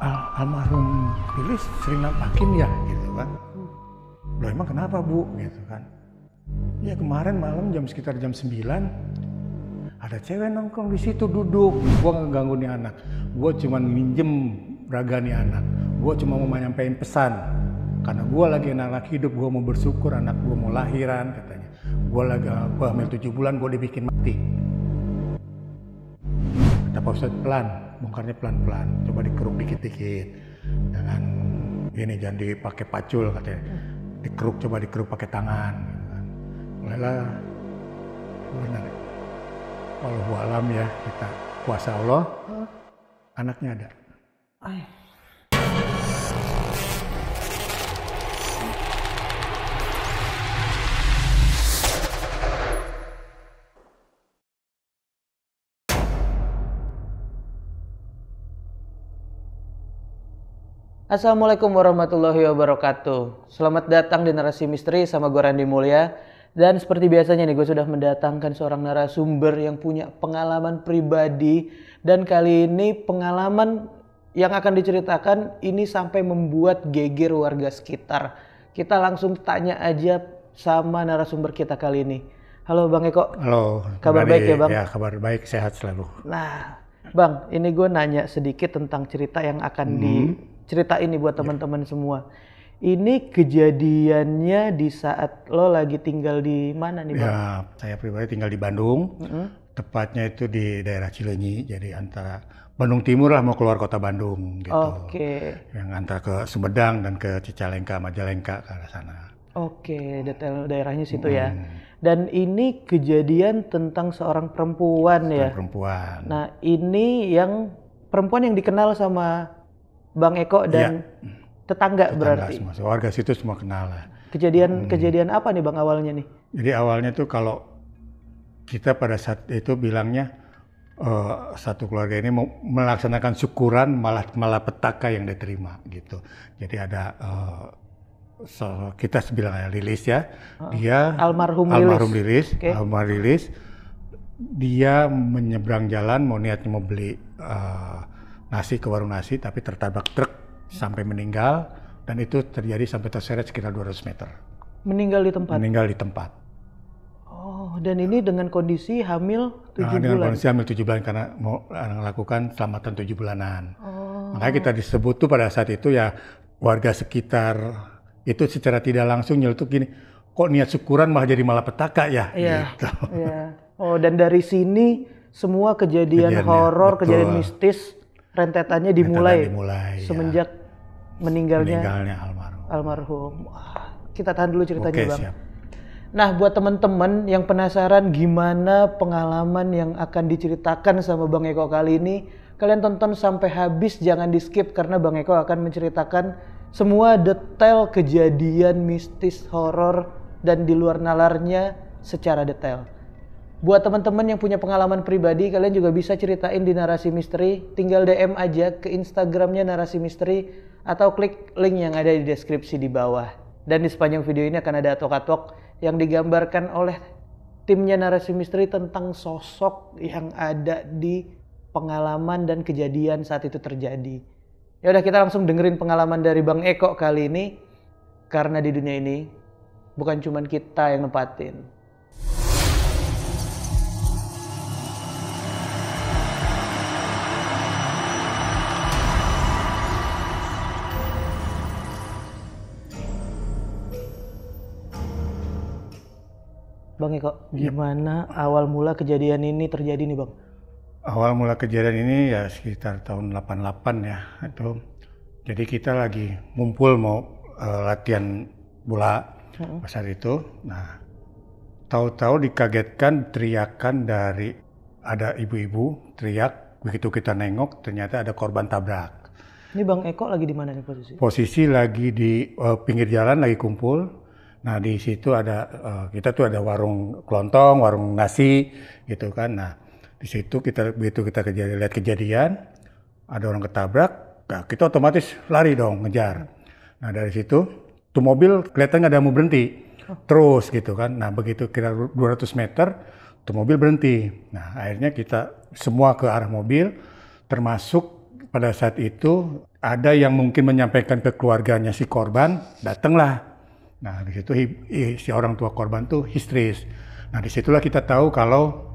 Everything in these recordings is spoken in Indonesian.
almarhum Billy sering nampakin ya gitu kan loh emang kenapa bu gitu kan ya kemarin malam jam sekitar jam 9 ada cewek nongkrong di situ duduk gua ngeganggu nih anak gua cuma minjem raga nih anak gua cuma mau menyampaikan pesan karena gua lagi anak hidup gua mau bersyukur anak gua mau lahiran katanya gua lagi gua hamil 7 bulan gua dibikin mati kata Pak Ustadz pelan bongkarnya pelan-pelan coba dikeruk dikit-dikit jangan ya ini jangan dipakai pacul katanya dikeruk coba dikeruk pakai tangan mulailah ya kan? benar walau alam ya kita kuasa Allah oh. anaknya ada Assalamualaikum warahmatullahi wabarakatuh. Selamat datang di Narasi Misteri sama gue Randy Mulya. Dan seperti biasanya nih gue sudah mendatangkan seorang narasumber yang punya pengalaman pribadi. Dan kali ini pengalaman yang akan diceritakan ini sampai membuat geger warga sekitar. Kita langsung tanya aja sama narasumber kita kali ini. Halo Bang Eko. Halo. Kabar baik ya Bang? Ya kabar baik, sehat selalu. Nah Bang, ini gue nanya sedikit tentang cerita yang akan hmm. di cerita ini buat iya. teman-teman yeah. semua. Ini kejadiannya di saat lo lagi tinggal di mana nih, Bang? Ya, saya pribadi tinggal di Bandung. Mm -hmm. Tepatnya itu di daerah Cilenyi, jadi antara Bandung Timur lah mau keluar kota Bandung gitu. Oke. Okay. Yang antara ke Sumedang dan ke Cicalengka, Majalengka ke arah sana. Oke, okay, detail daerahnya situ hmm. ya. Dan ini kejadian tentang seorang perempuan seorang ya. Perempuan. Nah, ini yang perempuan yang dikenal sama Bang Eko dan ya. tetangga, tetangga berarti. Semua, warga situ semua kenal lah. Kejadian hmm. kejadian apa nih Bang awalnya nih? Jadi awalnya tuh kalau kita pada saat itu bilangnya uh, satu keluarga ini mau melaksanakan syukuran malah malah petaka yang diterima gitu. Jadi ada uh, eh, so, kita bilang ya, Lilis ya, uh, dia almarhum, almarhum Lilis, okay. almarhum Lilis, dia menyeberang jalan mau niatnya mau beli uh, nasi ke warung nasi tapi tertabrak truk sampai meninggal dan itu terjadi sampai terseret sekitar 200 meter. Meninggal di tempat? Meninggal di tempat. Oh, dan ini dengan kondisi hamil 7 nah, bulan? Dengan kondisi hamil tujuh bulan karena mau eh, melakukan selamatan tujuh bulanan. Oh. Makanya kita disebut tuh pada saat itu ya warga sekitar itu secara tidak langsung nyeletuk gini, kok niat syukuran malah jadi malapetaka ya? Iya. Gitu. Iya. Oh, dan dari sini semua kejadian, kejadian horor, kejadian mistis rentetannya dimulai, rentetan dimulai ya. semenjak ya. meninggalnya, meninggalnya almarhum. almarhum. Kita tahan dulu ceritanya, Oke, Bang. Siap. Nah, buat teman-teman yang penasaran gimana pengalaman yang akan diceritakan sama Bang Eko kali ini, kalian tonton sampai habis, jangan di-skip karena Bang Eko akan menceritakan semua detail kejadian mistis horor dan di luar nalarnya secara detail buat teman-teman yang punya pengalaman pribadi kalian juga bisa ceritain di narasi misteri tinggal DM aja ke Instagramnya narasi misteri atau klik link yang ada di deskripsi di bawah dan di sepanjang video ini akan ada tokatok tok yang digambarkan oleh timnya narasi misteri tentang sosok yang ada di pengalaman dan kejadian saat itu terjadi ya udah kita langsung dengerin pengalaman dari Bang Eko kali ini karena di dunia ini bukan cuman kita yang nempatin Bang Eko, iya. gimana yep. awal mula kejadian ini terjadi nih Bang? Awal mula kejadian ini ya sekitar tahun 88 ya. Itu jadi kita lagi ngumpul mau uh, latihan bola hmm. pasar itu. Nah, tahu-tahu dikagetkan teriakan dari ada ibu-ibu teriak begitu kita nengok ternyata ada korban tabrak. Ini Bang Eko lagi di mana nih posisi? Posisi lagi di uh, pinggir jalan lagi kumpul Nah di situ ada eh, kita tuh ada warung kelontong, warung nasi gitu kan. Nah di situ kita begitu kita kejadian, lihat kejadian ada orang ketabrak, nah, kita otomatis lari dong ngejar. Nah dari situ tuh mobil kelihatan nggak ada mau berhenti oh. terus gitu kan. Nah begitu kira 200 meter tuh mobil berhenti. Nah akhirnya kita semua ke arah mobil termasuk pada saat itu ada yang mungkin menyampaikan ke keluarganya si korban datanglah Nah, di situ si orang tua korban tuh histeris. Nah, disitulah kita tahu kalau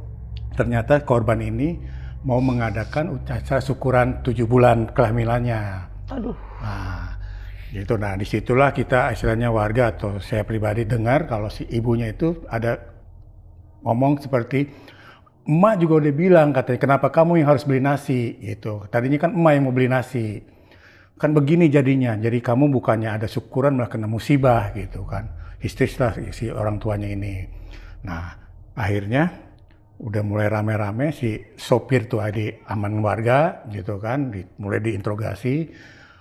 ternyata korban ini mau mengadakan acara syukuran tujuh bulan kehamilannya. Aduh. Nah, gitu. Nah, disitulah kita istilahnya warga atau saya pribadi dengar kalau si ibunya itu ada ngomong seperti emak juga udah bilang katanya kenapa kamu yang harus beli nasi gitu. Tadinya kan emak yang mau beli nasi kan begini jadinya. Jadi kamu bukannya ada syukuran malah kena musibah gitu kan. Histeris lah si orang tuanya ini. Nah akhirnya udah mulai rame-rame si sopir tuh adik aman warga gitu kan. Di, mulai diinterogasi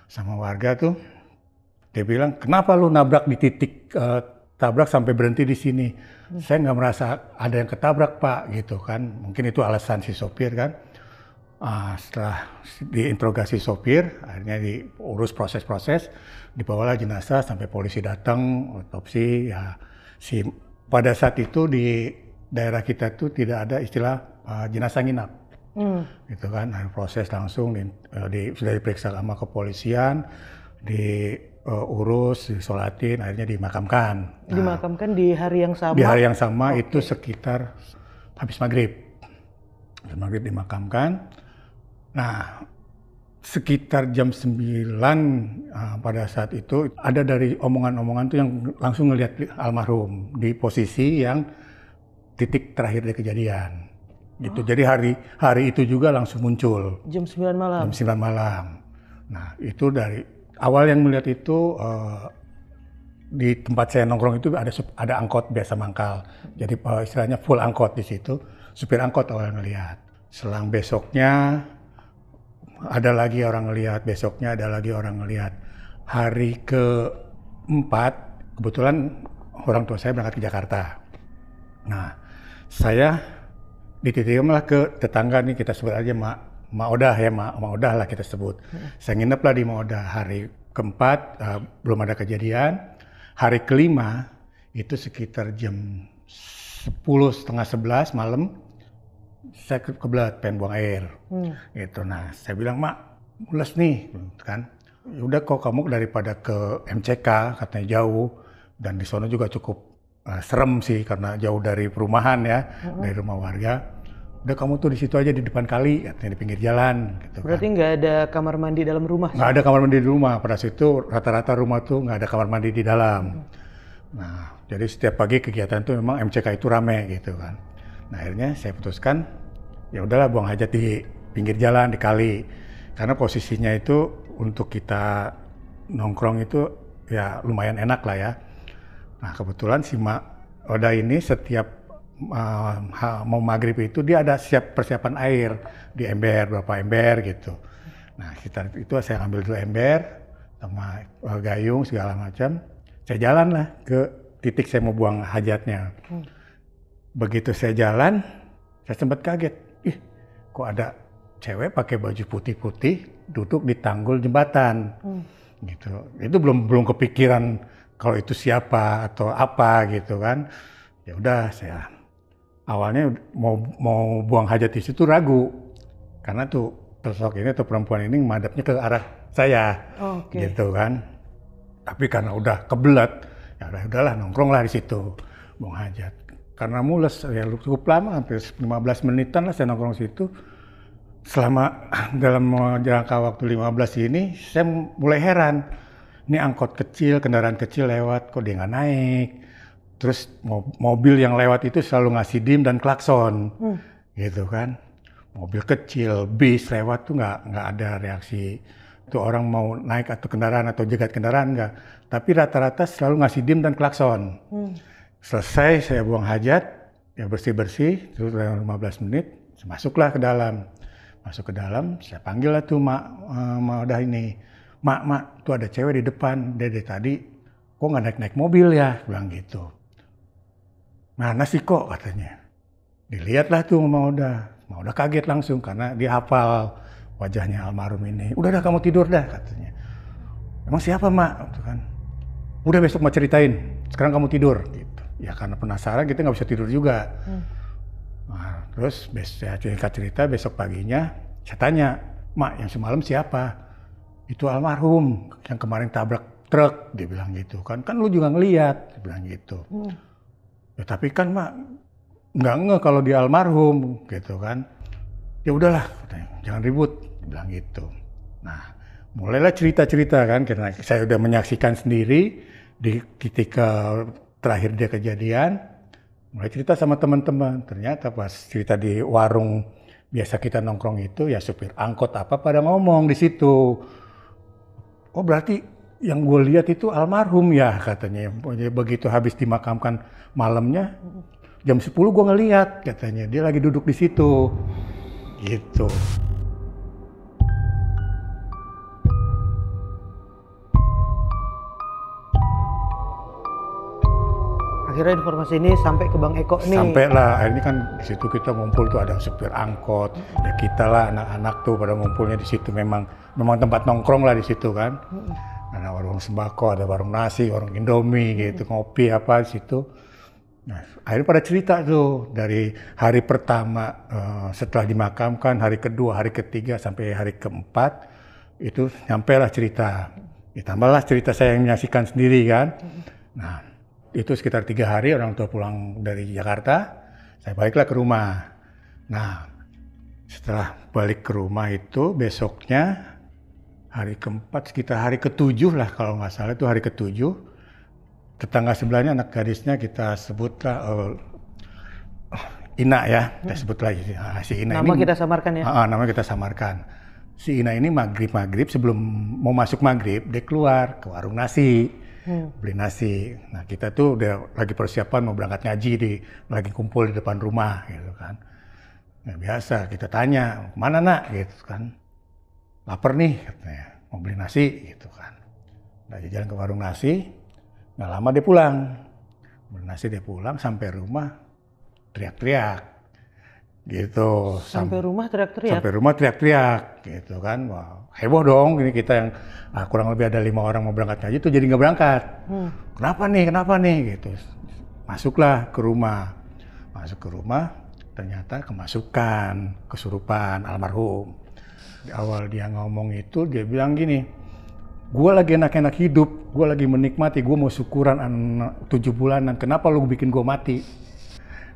sama warga tuh. Dia bilang kenapa lu nabrak di titik uh, tabrak sampai berhenti di sini. Hmm. Saya nggak merasa ada yang ketabrak pak gitu kan. Mungkin itu alasan si sopir kan uh, setelah diinterogasi sopir, akhirnya diurus proses-proses, dibawalah jenazah sampai polisi datang, otopsi, ya si pada saat itu di daerah kita itu tidak ada istilah uh, jenazah nginap. Hmm. Gitu kan, nah, proses langsung di, uh, di, sudah diperiksa sama kepolisian, diurus, eh, uh, disolatin, akhirnya dimakamkan. Nah, dimakamkan di hari yang sama? Di hari yang sama okay. itu sekitar habis maghrib. Habis maghrib dimakamkan, Nah, sekitar jam 9 uh, ah, pada saat itu ada dari omongan-omongan tuh yang langsung ngelihat almarhum di posisi yang titik terakhir dari kejadian. Gitu. Oh. Jadi hari hari itu juga langsung muncul. Jam 9 malam. Jam 9 malam. Nah, itu dari awal yang melihat itu uh, di tempat saya nongkrong itu ada ada angkot biasa mangkal. Jadi eh, istilahnya full angkot di situ. Supir angkot awal melihat. Selang besoknya ada lagi orang lihat besoknya ada lagi orang lihat Hari keempat, kebetulan orang tua saya berangkat ke Jakarta. Nah, saya dititipkanlah ke tetangga nih, kita sebut aja Mak, Mak Odah ya, Mak, Mak Odah lah kita sebut. Saya nginep lah di Mak Odah. Hari keempat, uh, belum ada kejadian. Hari kelima, itu sekitar jam sepuluh setengah sebelas malam, saya ke kebelet pengen buang air hmm. gitu nah saya bilang mak mules nih kan ya udah kok kamu daripada ke MCK katanya jauh dan di sana juga cukup uh, serem sih karena jauh dari perumahan ya hmm. dari rumah warga udah kamu tuh di situ aja di depan kali katanya di pinggir jalan gitu kan. berarti nggak kan. ada kamar mandi dalam rumah nggak ada kamar mandi di rumah pada situ rata-rata rumah tuh nggak ada kamar mandi di dalam hmm. nah jadi setiap pagi kegiatan tuh memang MCK itu rame gitu kan Nah akhirnya saya putuskan ya udahlah buang hajat di pinggir jalan di kali karena posisinya itu untuk kita nongkrong itu ya lumayan enak lah ya. Nah kebetulan si Ma Oda ini setiap uh, mau maghrib itu dia ada siap persiapan air di ember berapa ember gitu. Nah kita itu saya ambil dulu ember sama eh, gayung segala macam. Saya jalan lah ke titik saya mau buang hajatnya. Hmm begitu saya jalan, saya sempat kaget. Ih, kok ada cewek pakai baju putih-putih duduk di tanggul jembatan. Hmm. Gitu. Itu belum belum kepikiran kalau itu siapa atau apa gitu kan. Ya udah saya awalnya mau mau buang hajat di situ ragu. Karena tuh sosok ini atau perempuan ini menghadapnya ke arah saya. okay. Gitu kan. Tapi karena udah kebelat, ya udahlah nongkronglah di situ buang hajat karena mules ya cukup lama hampir 15 menitan lah saya nongkrong situ selama dalam jangka waktu 15 ini saya mulai heran ini angkot kecil kendaraan kecil lewat kok dia nggak naik terus mobil yang lewat itu selalu ngasih dim dan klakson hmm. gitu kan mobil kecil bis lewat tuh nggak nggak ada reaksi itu orang mau naik atau kendaraan atau jagat kendaraan nggak tapi rata-rata selalu ngasih dim dan klakson hmm Selesai saya buang hajat, ya bersih-bersih, terus 15 menit, masuklah ke dalam. Masuk ke dalam, saya panggil lah tuh mak, eh, mak udah ini. Mak, mak, tuh ada cewek di depan, dede tadi kok nggak naik-naik mobil ya? Bilang gitu. Mana sih kok katanya. Dilihatlah tuh Mama udah. udah kaget langsung karena dia hafal wajahnya almarhum ini. Udah dah kamu tidur dah katanya. Emang siapa mak? Gitu kan. Udah besok mau ceritain. Sekarang kamu tidur ya karena penasaran kita nggak bisa tidur juga hmm. nah, terus saya cerita cerita besok paginya saya tanya mak yang semalam siapa itu almarhum yang kemarin tabrak truk dia bilang gitu kan kan lu juga ngeliat dia bilang gitu hmm. ya tapi kan mak nggak nge kalau dia almarhum gitu kan ya udahlah jangan ribut dia bilang gitu nah mulailah cerita cerita kan karena saya udah menyaksikan sendiri di ketika terakhir dia kejadian, mulai cerita sama teman-teman. Ternyata pas cerita di warung biasa kita nongkrong itu, ya supir angkot apa pada ngomong di situ. Oh berarti yang gue lihat itu almarhum ya katanya. Begitu habis dimakamkan malamnya, jam 10 gue ngeliat katanya. Dia lagi duduk di situ. Gitu. akhirnya informasi ini sampai ke Bang Eko nih. Sampai lah, ini kan di situ kita ngumpul tuh ada supir angkot, ya kita lah anak-anak tuh pada ngumpulnya di situ memang memang tempat nongkrong lah di situ kan. Ada warung sembako, ada warung nasi, warung indomie gitu, kopi apa di situ. Nah, akhirnya pada cerita tuh dari hari pertama uh, setelah dimakamkan, hari kedua, hari ketiga sampai hari keempat itu nyampe lah cerita. Ditambahlah cerita saya yang menyaksikan sendiri kan. Nah, itu sekitar tiga hari orang tua pulang dari Jakarta, saya baliklah ke rumah. Nah, setelah balik ke rumah itu besoknya hari keempat sekitar hari ketujuh lah kalau nggak salah itu hari ketujuh tetangga sebelahnya anak gadisnya kita sebutlah uh, Ina ya kita sebutlah nah, si Ina nama ini, kita samarkan ya uh, nama kita samarkan si Ina ini maghrib maghrib sebelum mau masuk maghrib dia keluar ke warung nasi hmm. beli nasi. Nah kita tuh udah lagi persiapan mau berangkat ngaji di lagi kumpul di depan rumah gitu kan. Nah, biasa kita tanya mana nak gitu kan. Laper nih katanya mau beli nasi gitu kan. Nah, dia jalan ke warung nasi, nggak lama dia pulang. Beli nasi dia pulang sampai rumah teriak-teriak gitu sampai rumah teriak-teriak sampai rumah teriak-teriak gitu kan wow heboh dong ini kita yang ah, kurang lebih ada lima orang mau berangkat ngaji itu jadi nggak berangkat hmm. kenapa nih kenapa nih gitu masuklah ke rumah masuk ke rumah ternyata kemasukan kesurupan almarhum di awal dia ngomong itu dia bilang gini gue lagi enak-enak hidup gue lagi menikmati gue mau syukuran tujuh bulanan kenapa lu bikin gue mati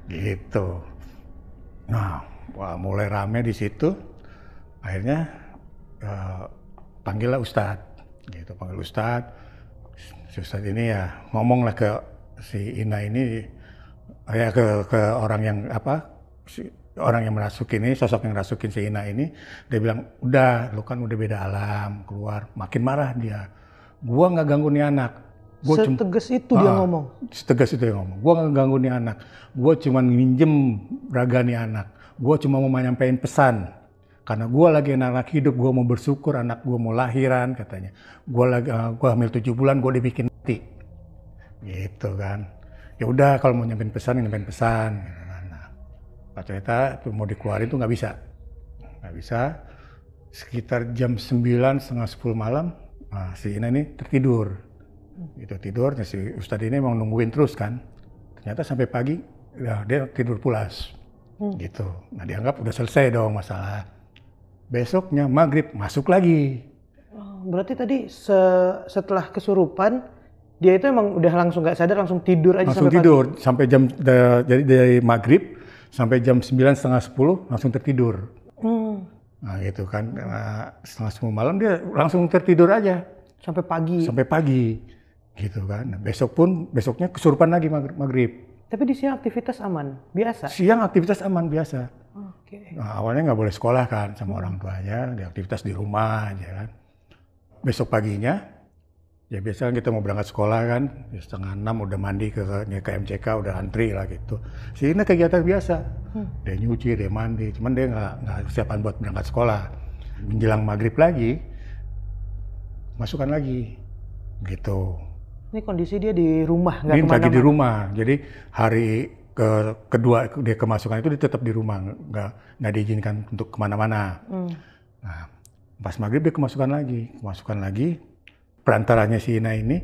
gitu Nah, wah mulai rame di situ. Akhirnya uh, panggillah Ustadz, gitu panggil Ustadz. Ustadz ini ya ngomonglah ke si Ina ini ya ke ke orang yang apa si, orang yang merasukin ini sosok yang merasukin si Ina ini dia bilang udah lu kan udah beda alam keluar makin marah dia gua nggak ganggu nih anak Gua setegas itu dia ah, ngomong. Setegas itu dia ngomong. Gua nggak ganggu nih anak. Gua cuma minjem raga nih anak. Gua cuma mau menyampaikan pesan. Karena gua lagi anak-anak hidup, gua mau bersyukur anak gua mau lahiran katanya. Gua lagi uh, gua hamil tujuh bulan, gua dibikin mati. Gitu kan. Ya udah kalau mau nyampein pesan, nyampein pesan. Gitu kan. Nah, Pak Cerita mau dikeluarin tuh nggak bisa. Nggak bisa. Sekitar jam sembilan setengah sepuluh malam, nah, si Ina ini tertidur itu tidurnya si Ustadz ini emang nungguin terus kan. Ternyata sampai pagi ya, dia tidur pulas. Hmm. Gitu. Nah dianggap udah selesai dong masalah. Besoknya maghrib masuk lagi. Oh, berarti tadi se setelah kesurupan dia itu emang udah langsung nggak sadar langsung tidur aja langsung sampai tidur pagi. sampai jam jadi dari maghrib sampai jam sembilan setengah sepuluh langsung tertidur. Hmm. Nah gitu kan, setelah setengah sepuluh malam dia langsung tertidur aja. Sampai pagi. Sampai pagi gitu kan. Nah, besok pun besoknya kesurupan lagi maghrib. Tapi di siang aktivitas aman, biasa. Siang aktivitas aman biasa. Oke. Okay. Nah, awalnya nggak boleh sekolah kan sama orang tuanya, di aktivitas di rumah aja kan. Besok paginya, ya biasa kan kita mau berangkat sekolah kan, ya setengah enam udah mandi ke ke MCK udah antri lah gitu. Sini kegiatan biasa, hmm. dia nyuci, dia mandi, cuman dia nggak nggak siapan buat berangkat sekolah. Menjelang maghrib lagi, masukkan lagi, gitu ini kondisi dia di rumah, nggak kemana-mana. lagi di rumah, jadi hari ke kedua dia kemasukan itu dia tetap di rumah, nggak nggak diizinkan untuk kemana-mana. Hmm. Nah, pas maghrib dia kemasukan lagi, kemasukan lagi. Perantaranya si Ina ini,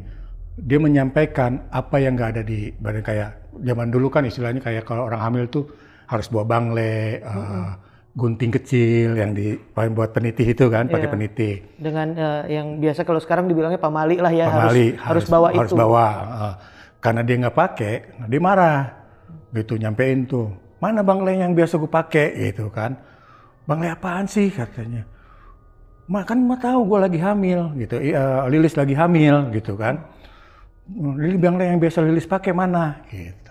dia menyampaikan apa yang nggak ada di badan kayak zaman dulu kan istilahnya kayak kalau orang hamil tuh harus bawa bangle. Eh, hmm. Uh, gunting kecil yang di buat peniti itu kan, pakai yeah. peniti Dengan uh, yang biasa kalau sekarang dibilangnya pamali lah ya, pamali, harus, harus, bawa harus itu. Harus bawa. Uh, karena dia nggak pakai, nah dia marah. Gitu nyampein tuh. Mana Bang Le yang biasa gue pakai gitu kan. Bang Le apaan sih katanya. Ma kan mau tahu gue lagi hamil gitu. Uh, Lilis lagi hamil gitu kan. Lilis Bang Le yang biasa Lilis pakai mana gitu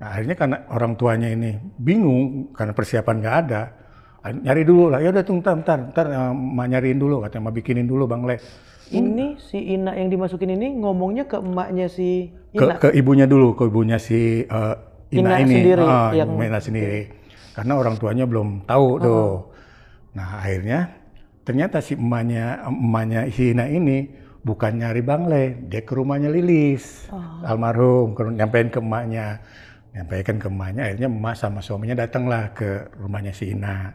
Nah, akhirnya karena orang tuanya ini bingung karena persiapan nggak ada, nyari dulu lah. Ya udah tunggu ntar, ntar, ntar eh, mak nyariin dulu, katanya mau bikinin dulu Bang Le. Ini si Ina yang dimasukin ini ngomongnya ke emaknya si Ina. Ke, ke ibunya dulu, ke ibunya si uh, Ina, Ina ini. sendiri. Uh, yang... Ina sendiri. Karena orang tuanya belum tahu uh tuh. Nah akhirnya ternyata si emaknya emaknya si Ina ini bukan nyari Bang Le, dia ke rumahnya Lilis oh. almarhum, nyampein ke emaknya nyampaikan ke emaknya akhirnya emak sama suaminya datanglah ke rumahnya si Ina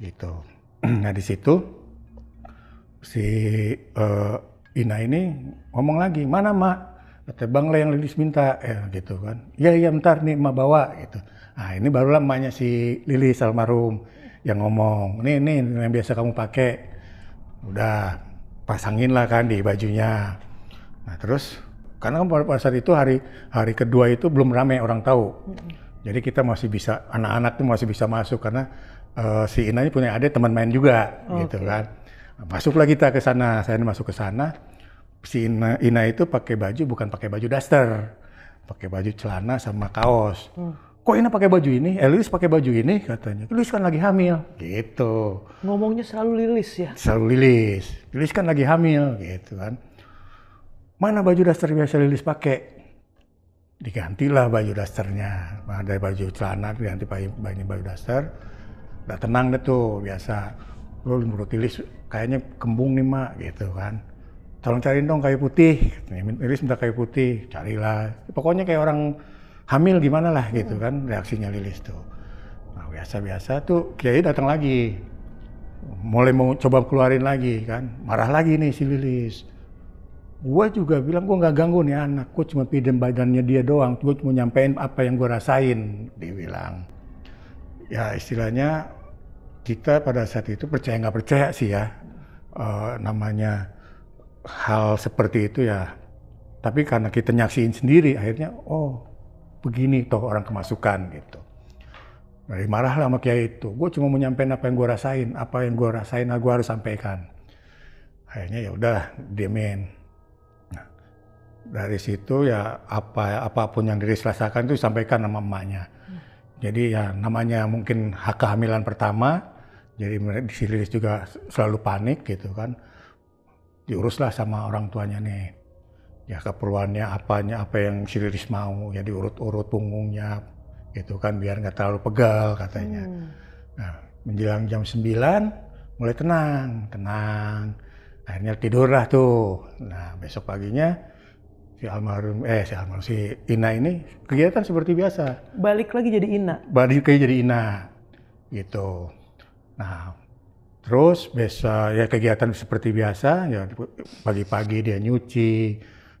gitu nah di situ si uh, Ina ini ngomong lagi mana mak kata bang Le yang Lilis minta ya gitu kan iya iya bentar nih emak bawa gitu nah ini barulah emaknya si Lilis almarhum yang ngomong nih nih yang biasa kamu pakai udah pasangin lah kan di bajunya nah terus karena kan pada saat itu hari hari kedua itu belum ramai orang tahu. Hmm. Jadi kita masih bisa anak-anak tuh masih bisa masuk karena uh, si Ina ini punya adik teman main juga okay. gitu kan. Masuklah kita ke sana. Saya masuk ke sana. Si Ina, Ina itu pakai baju bukan pakai baju daster. Pakai baju celana sama kaos. Hmm kok Ina pakai baju ini, eh, Lilis pakai baju ini katanya. Lilis kan lagi hamil, gitu. Ngomongnya selalu Lilis ya? Selalu Lilis. Lilis kan lagi hamil, gitu kan mana baju daster biasa Lilis pakai? Digantilah baju dasternya. Nah, dari baju celana diganti pakai baju daster. Udah tenang deh tuh biasa. Lu menurut Lilis kayaknya kembung nih mak gitu kan. Tolong cariin dong kayu putih. Lilis minta kayu putih, carilah. Pokoknya kayak orang hamil gimana lah gitu kan reaksinya Lilis tuh. Nah biasa-biasa tuh Kiai datang lagi. Mulai mau coba keluarin lagi kan. Marah lagi nih si Lilis gue juga bilang gue nggak ganggu nih anak gue cuma pidem badannya dia doang gue cuma nyampein apa yang gue rasain dia bilang ya istilahnya kita pada saat itu percaya nggak percaya sih ya uh, namanya hal seperti itu ya tapi karena kita nyaksiin sendiri akhirnya oh begini toh orang kemasukan gitu dari marah lah sama kiai itu gue cuma mau nyampein apa yang gue rasain apa yang gue rasain nah gue harus sampaikan akhirnya ya udah diemin dari situ ya apa apapun yang dirasakan itu disampaikan sama emaknya. Hmm. Jadi ya namanya mungkin hak kehamilan pertama, jadi si Lilis juga selalu panik gitu kan. Diuruslah sama orang tuanya nih. Ya keperluannya apanya, apa yang si Lilis mau, ya diurut-urut punggungnya gitu kan biar nggak terlalu pegal katanya. Hmm. Nah, menjelang jam 9 mulai tenang, tenang. Akhirnya tidurlah tuh. Nah, besok paginya si almarhum eh si almarhum si Ina ini kegiatan seperti biasa. Balik lagi jadi Ina. Balik lagi jadi Ina gitu. Nah terus biasa ya kegiatan seperti biasa ya pagi-pagi dia nyuci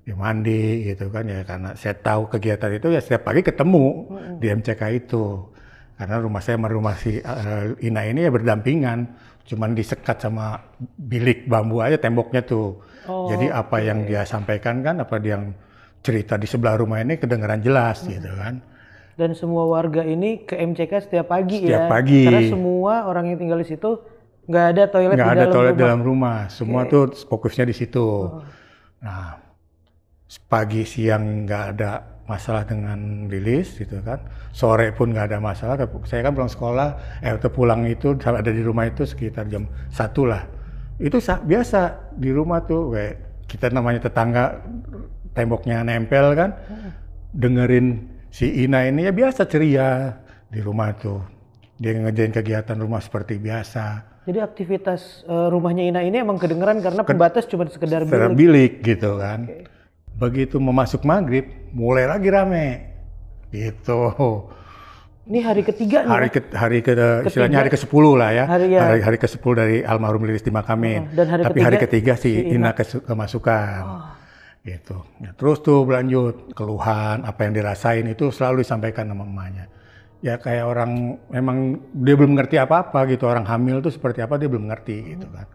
dia mandi gitu kan ya karena saya tahu kegiatan itu ya setiap pagi ketemu hmm di MCK itu karena rumah saya sama si uh, Ina ini ya berdampingan cuman disekat sama bilik bambu aja temboknya tuh. Oh, Jadi apa okay. yang dia sampaikan kan, apa dia yang cerita di sebelah rumah ini kedengaran jelas hmm. gitu kan. Dan semua warga ini ke MCK setiap pagi setiap ya. Setiap pagi. Karena semua orang yang tinggal di situ nggak ada toilet nggak di ada toilet rumah. dalam rumah. Semua okay. tuh fokusnya di situ. Oh. Nah, pagi siang nggak ada masalah dengan Lilis gitu kan sore pun nggak ada masalah saya kan pulang sekolah eh atau pulang itu ada di rumah itu sekitar jam satu lah itu biasa di rumah tuh kayak kita namanya tetangga temboknya nempel kan dengerin si Ina ini ya biasa ceria di rumah tuh dia ngejain kegiatan rumah seperti biasa jadi aktivitas uh, rumahnya Ina ini emang kedengeran karena pembatas cuma sekedar bilik. bilik gitu kan okay Begitu memasuk maghrib, mulai lagi rame. Gitu. Ini hari ketiga nih. Hari ke, hari ke ketiga. istilahnya hari ke sepuluh lah ya. Hari, ya. hari, hari ke sepuluh dari almarhum Lilis Dimakamin. Oh, dan hari Tapi ketiga, hari ketiga si, si Ina, kemasukan. Oh. Gitu. ya, terus tuh berlanjut keluhan apa yang dirasain itu selalu disampaikan sama emaknya. Ya kayak orang memang dia belum ngerti apa-apa gitu. Orang hamil tuh seperti apa dia belum ngerti hmm. gitu kan.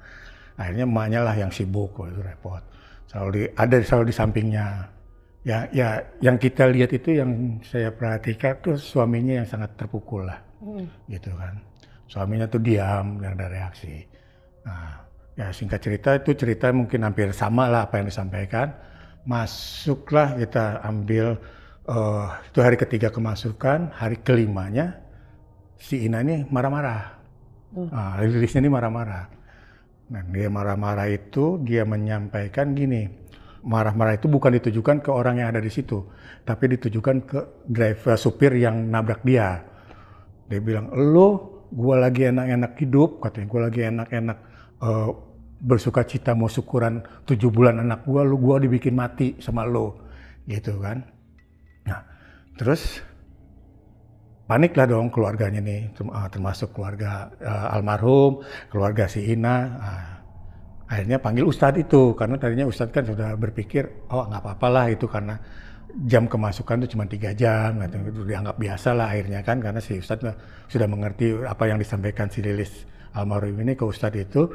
Akhirnya emaknya lah yang sibuk itu repot selalu di, ada selalu di sampingnya. Ya, ya yang kita lihat itu yang saya perhatikan tuh suaminya yang sangat terpukul lah, hmm. gitu kan. Suaminya tuh diam, nggak ada reaksi. Nah, ya singkat cerita itu cerita mungkin hampir sama lah apa yang disampaikan. Masuklah kita ambil uh, itu hari ketiga kemasukan, hari kelimanya si Ina ini marah-marah. Hmm. Nah, Lilisnya ini marah-marah. Nah, dia marah-marah itu dia menyampaikan gini, marah-marah itu bukan ditujukan ke orang yang ada di situ, tapi ditujukan ke driver supir yang nabrak dia. Dia bilang, "Lo, gua lagi enak-enak hidup," katanya. "Gua lagi enak-enak uh, bersuka cita mau syukuran tujuh bulan anak gua, lo gua dibikin mati sama lo." Gitu kan. Nah, terus paniklah dong keluarganya nih eh, termasuk keluarga uh, almarhum keluarga si Ina uh, akhirnya panggil Ustadz itu karena tadinya Ustadz kan sudah berpikir oh nggak apa-apalah itu karena jam kemasukan itu cuma tiga jam gitu. itu dianggap biasa lah akhirnya kan karena si Ustadz sudah mengerti apa yang disampaikan si Lilis almarhum ini ke Ustadz itu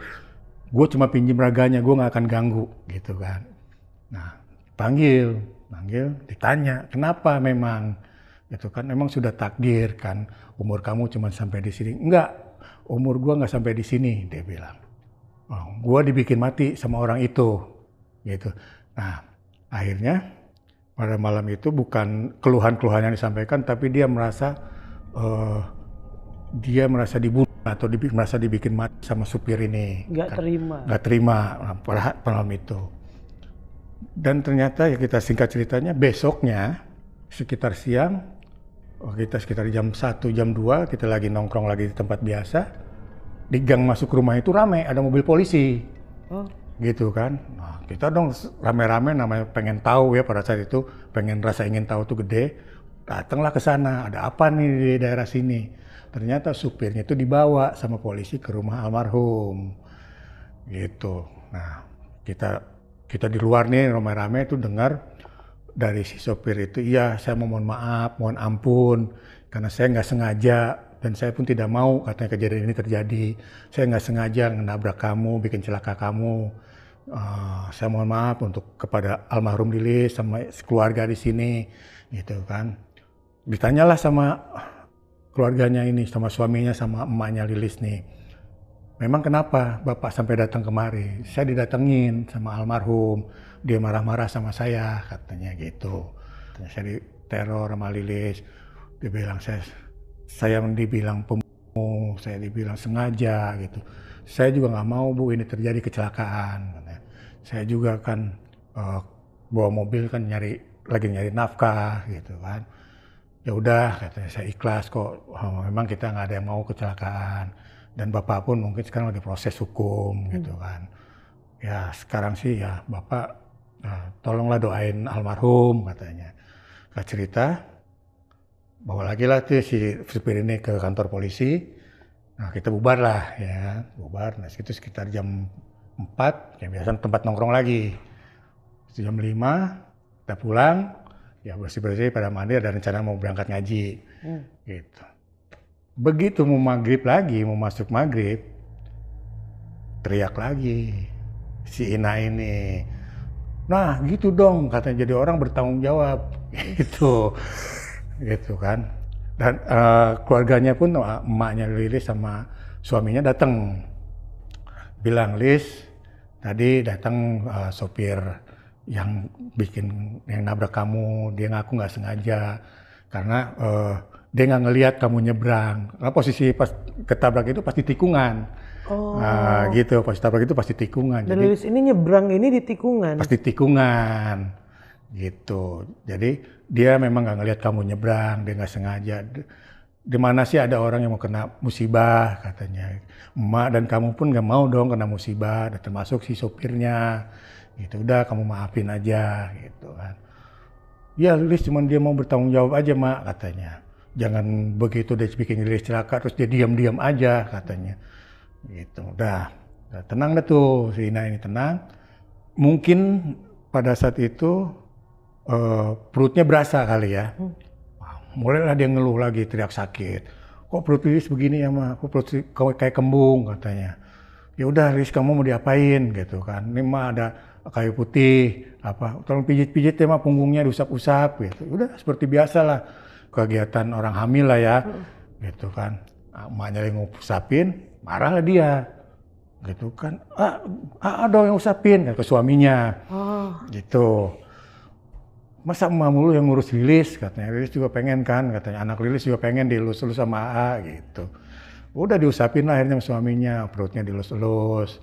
gue cuma pinjam raganya gue nggak akan ganggu gitu kan nah panggil panggil ditanya kenapa memang itu kan memang sudah takdir kan umur kamu cuma sampai di sini. Enggak, umur gua nggak sampai di sini dia bilang. Oh, gua dibikin mati sama orang itu gitu. Nah, akhirnya pada malam itu bukan keluhan-keluhan yang disampaikan tapi dia merasa uh, dia merasa dibunuh atau di, merasa dibikin mati sama supir ini. Nggak kan, terima. Nggak terima pada malam itu. Dan ternyata ya kita singkat ceritanya besoknya sekitar siang oh, kita sekitar jam 1 jam 2 kita lagi nongkrong lagi di tempat biasa di gang masuk rumah itu rame ada mobil polisi oh. gitu kan nah, kita dong rame-rame namanya pengen tahu ya pada saat itu pengen rasa ingin tahu tuh gede datanglah ke sana ada apa nih di daerah sini ternyata supirnya itu dibawa sama polisi ke rumah almarhum gitu nah kita kita di luar nih rame-rame itu dengar dari si sopir itu, iya saya mohon maaf, mohon ampun, karena saya nggak sengaja dan saya pun tidak mau katanya kejadian ini terjadi. Saya nggak sengaja menabrak kamu, bikin celaka kamu. Uh, saya mohon maaf untuk kepada almarhum Lili sama keluarga di sini, gitu kan. Ditanyalah sama keluarganya ini, sama suaminya, sama emaknya Lilis nih. Memang kenapa Bapak sampai datang kemari? Saya didatengin sama almarhum dia marah-marah sama saya katanya gitu katanya saya teror sama Lilis dia bilang saya saya dibilang pembunuh saya dibilang sengaja gitu saya juga nggak mau bu ini terjadi kecelakaan katanya. saya juga kan uh, bawa mobil kan nyari lagi nyari nafkah gitu kan ya udah katanya saya ikhlas kok oh, memang kita nggak ada yang mau kecelakaan dan bapak pun mungkin sekarang lagi proses hukum gitu hmm. gitu kan ya sekarang sih ya bapak Nah, tolonglah doain almarhum katanya. Nah, cerita bawa lagi lah tuh si supir ini ke kantor polisi. Nah, kita bubar lah ya, bubar. Nah, itu sekitar jam 4, ya biasa tempat nongkrong lagi. sejam jam 5 kita pulang, ya bersih-bersih pada mandi ada rencana mau berangkat ngaji. Hmm. Gitu. Begitu mau maghrib lagi, mau masuk maghrib, teriak lagi si Ina ini Nah, gitu dong katanya jadi orang bertanggung jawab gitu. gitu kan. Dan uh, keluarganya pun eh, emaknya Lilis sama suaminya datang. Bilang Lis tadi datang uh, eh, sopir yang bikin yang nabrak kamu, dia ngaku nggak sengaja karena uh, dia nggak ngelihat kamu nyebrang. Karena posisi pas ketabrak itu pasti tikungan Oh. Nah, gitu, pas tabrak itu pasti tikungan. Dan Jadi, Lilis ini nyebrang ini di tikungan? Pasti tikungan gitu. Jadi dia memang nggak ngelihat kamu nyebrang, dia nggak sengaja. Di mana sih ada orang yang mau kena musibah katanya. Emak dan kamu pun nggak mau dong kena musibah, termasuk si sopirnya. Gitu udah kamu maafin aja gitu kan. Ya Lilis cuman dia mau bertanggung jawab aja mak katanya. Jangan begitu dia bikin Lilis celaka terus dia diam-diam aja katanya. Gitu. Udah, udah tenang deh tuh si Ina ini tenang. Mungkin pada saat itu uh, perutnya berasa kali ya. Hmm. Mulailah dia ngeluh lagi teriak sakit. Kok perut Lilis begini ya mah? Kok perut kayak kembung katanya. Ya udah Lilis kamu mau diapain gitu kan. Ini mah ada kayu putih apa tolong pijit-pijit ya mah punggungnya diusap-usap gitu. Ya udah seperti biasa lah kegiatan orang hamil lah ya. Hmm. Gitu kan. Nah, emaknya yang ngusapin, marahlah dia gitu kan ah, ah, ah yang usapin ke suaminya oh. gitu masa emak mulu yang ngurus Lilis katanya Lilis juga pengen kan katanya anak Lilis juga pengen dilus-lus sama AA gitu udah diusapin lah akhirnya suaminya perutnya dilus-lus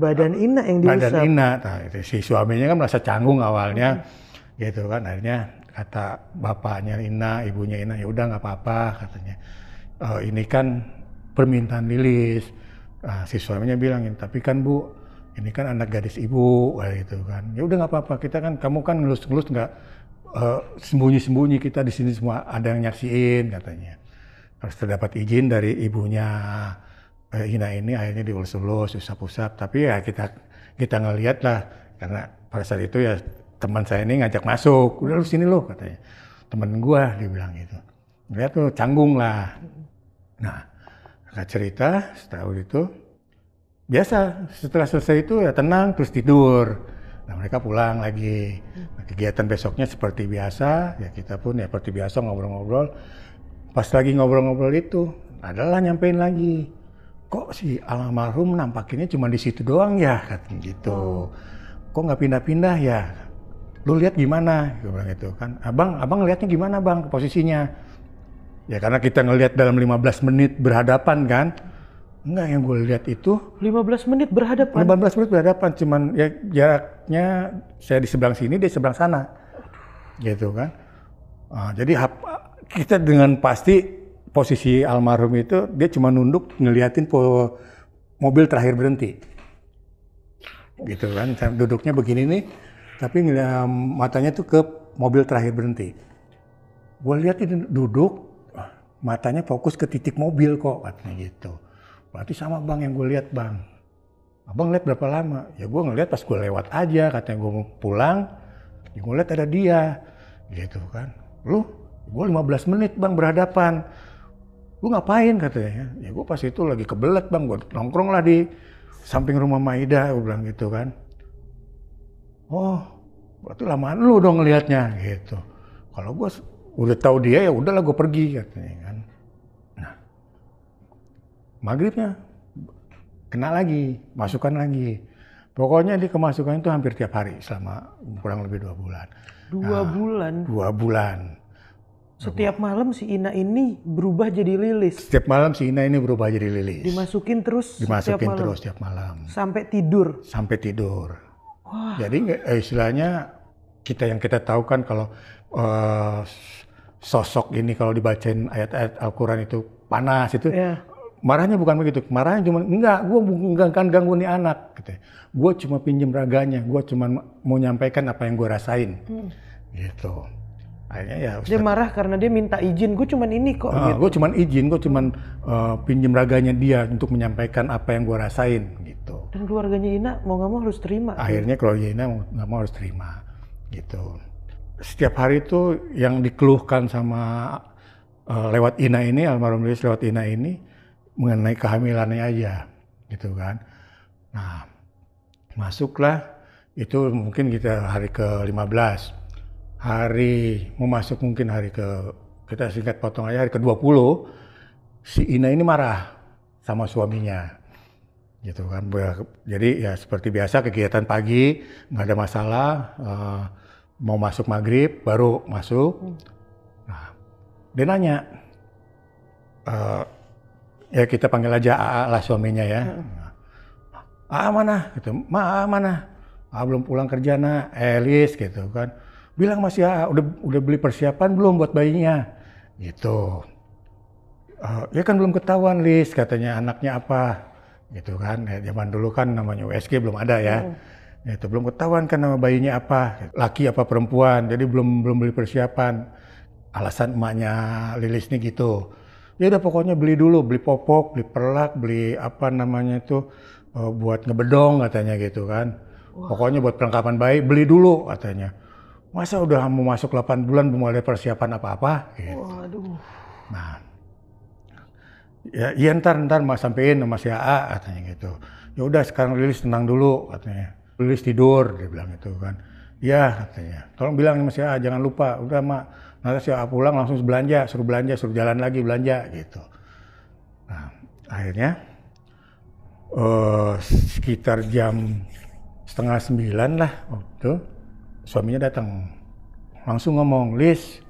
badan Ina yang diusap badan Ina nah, itu, si suaminya kan merasa canggung awalnya hmm. gitu kan akhirnya kata bapaknya Ina ibunya Ina ya udah nggak apa-apa katanya e, ini kan permintaan Lilis. Nah, si suaminya bilangin, tapi kan bu, ini kan anak gadis ibu, kayak gitu kan. Ya udah nggak apa-apa, kita kan kamu kan ngelus-ngelus nggak uh, sembunyi-sembunyi kita di sini semua ada yang nyaksiin katanya. Harus terdapat izin dari ibunya uh, eh, Ina ini akhirnya diulus-ulus, usap-usap. Tapi ya kita kita ngeliat lah karena pada saat itu ya teman saya ini ngajak masuk, udah lu sini loh katanya. Temen gua dibilang gitu. Lihat ya tuh canggung lah. Nah, Kakak cerita setahun itu biasa setelah selesai itu ya tenang terus tidur. Nah mereka pulang lagi. Nah, kegiatan besoknya seperti biasa ya kita pun ya seperti biasa ngobrol-ngobrol. Pas lagi ngobrol-ngobrol itu adalah nyampein lagi. Kok si almarhum nampaknya cuma di situ doang ya katanya gitu. Kok nggak pindah-pindah ya? Lu lihat gimana? Gue bilang gitu kan. Abang, abang lihatnya gimana bang posisinya? Ya karena kita ngelihat dalam 15 menit berhadapan kan. Enggak yang gue lihat itu 15 menit berhadapan. 15 menit berhadapan cuman ya jaraknya saya di seberang sini dia seberang sana. Gitu kan. Nah, jadi kita dengan pasti posisi almarhum itu dia cuma nunduk ngeliatin mobil terakhir berhenti. Gitu kan. duduknya begini nih tapi matanya tuh ke mobil terakhir berhenti. Gue lihat itu duduk matanya fokus ke titik mobil kok katanya gitu. Berarti sama bang yang gue lihat bang. Abang lihat berapa lama? Ya gue ngeliat pas gue lewat aja katanya gue mau pulang. Ya gue lihat ada dia gitu kan. Lu gue 15 menit bang berhadapan. Lu ngapain katanya? Ya, ya gue pas itu lagi kebelet bang. Gue nongkrong lah di samping rumah Maida. Gue bilang gitu kan. Oh berarti lamaan lu dong ngelihatnya gitu. Kalau gue udah tahu dia ya udahlah gue pergi katanya maghribnya kena lagi, masukan lagi. Pokoknya di kemasukan itu hampir tiap hari selama kurang lebih dua bulan. Dua nah, bulan. Dua bulan. Setiap malam si Ina ini berubah jadi lilis. Setiap malam si Ina ini berubah jadi lilis. Dimasukin terus. Dimasukin setiap terus setiap malam. Sampai tidur. Sampai tidur. Wah. Jadi eh, istilahnya kita yang kita tahu kan kalau uh, sosok ini kalau dibacain ayat-ayat Al-Quran itu panas itu. Yeah marahnya bukan begitu marahnya cuma enggak gue bukan kan ganggu nih anak gitu ya. gue cuma pinjem raganya gue cuma mau nyampaikan apa yang gue rasain hmm. gitu akhirnya ya Ustaz, dia marah karena dia minta izin gue cuma ini kok uh, gitu. gue cuma izin gue cuma uh, eh, pinjem raganya dia untuk menyampaikan apa yang gue rasain gitu dan keluarganya Ina mau nggak mau harus terima akhirnya keluarga Ina mau nggak mau harus terima gitu setiap hari itu yang dikeluhkan sama uh, lewat Ina ini almarhum Luis lewat Ina ini mengenai kehamilannya aja gitu kan. Nah, masuklah itu mungkin kita hari ke-15. Hari mau masuk mungkin hari ke kita singkat potong aja hari ke-20 si Ina ini marah sama suaminya. Gitu kan. Jadi ya seperti biasa kegiatan pagi nggak ada masalah eh, mau masuk maghrib baru masuk. Hmm. Nah, dia nanya eh, ya kita panggil aja AA lah suaminya ya. Hmm. AA mana? Gitu. Ma AA mana? AA belum pulang kerja nak, Elis eh, gitu kan. Bilang masih AA, udah udah beli persiapan belum buat bayinya? Gitu. Uh, ya kan belum ketahuan Lis katanya anaknya apa gitu kan ya, zaman dulu kan namanya USG belum ada ya hmm. itu belum ketahuan kan nama bayinya apa laki apa perempuan jadi belum belum beli persiapan alasan emaknya Lilis nih gitu ya udah pokoknya beli dulu beli popok beli perlak beli apa namanya itu eh, buat ngebedong katanya gitu kan wow. pokoknya buat perlengkapan bayi beli dulu katanya masa udah mau masuk 8 bulan belum ada persiapan apa-apa gitu. Waduh. Nah, ya, iya ntar ntar mas sampein sama si AA katanya gitu. Ya udah sekarang rilis tenang dulu katanya. Rilis tidur dia bilang gitu kan. Ya katanya. Tolong bilang sama si AA jangan lupa. Udah mak Nanti saya pulang langsung belanja, suruh belanja, suruh jalan lagi belanja gitu. Nah, akhirnya uh, sekitar jam setengah sembilan lah waktu suaminya datang langsung ngomong list,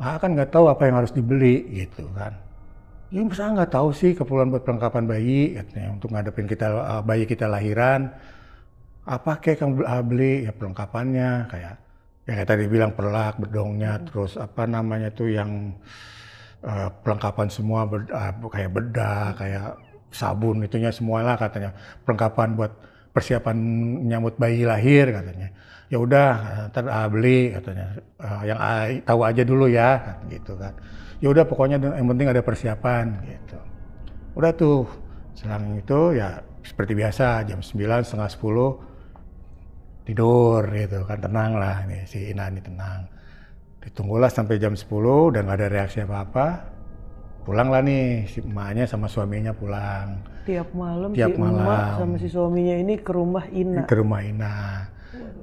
ah kan nggak tahu apa yang harus dibeli gitu kan ya masa nggak tahu sih keperluan buat perlengkapan bayi katanya untuk ngadepin kita eh, bayi kita lahiran apa kayak kamu ah, beli ya perlengkapannya kayak yang kayak tadi bilang perlak bedongnya hmm. terus apa namanya tuh yang uh, perlengkapan semua ber, uh, ah, kayak bedak hmm. kayak sabun itunya semualah katanya perlengkapan buat persiapan menyambut bayi lahir katanya ya udah eh, ntar uh, beli katanya uh, yang uh, tahu aja dulu ya kan, gitu kan ya udah pokoknya yang penting ada persiapan gitu udah tuh selang itu ya seperti biasa jam 9 setengah 10 tidur gitu kan tenang lah nih si Ina ini tenang ditunggulah sampai jam 10 dan gak ada reaksi apa-apa pulanglah nih si emaknya sama suaminya pulang tiap malam tiap si malam emak sama si suaminya ini ke rumah Ina ke rumah Ina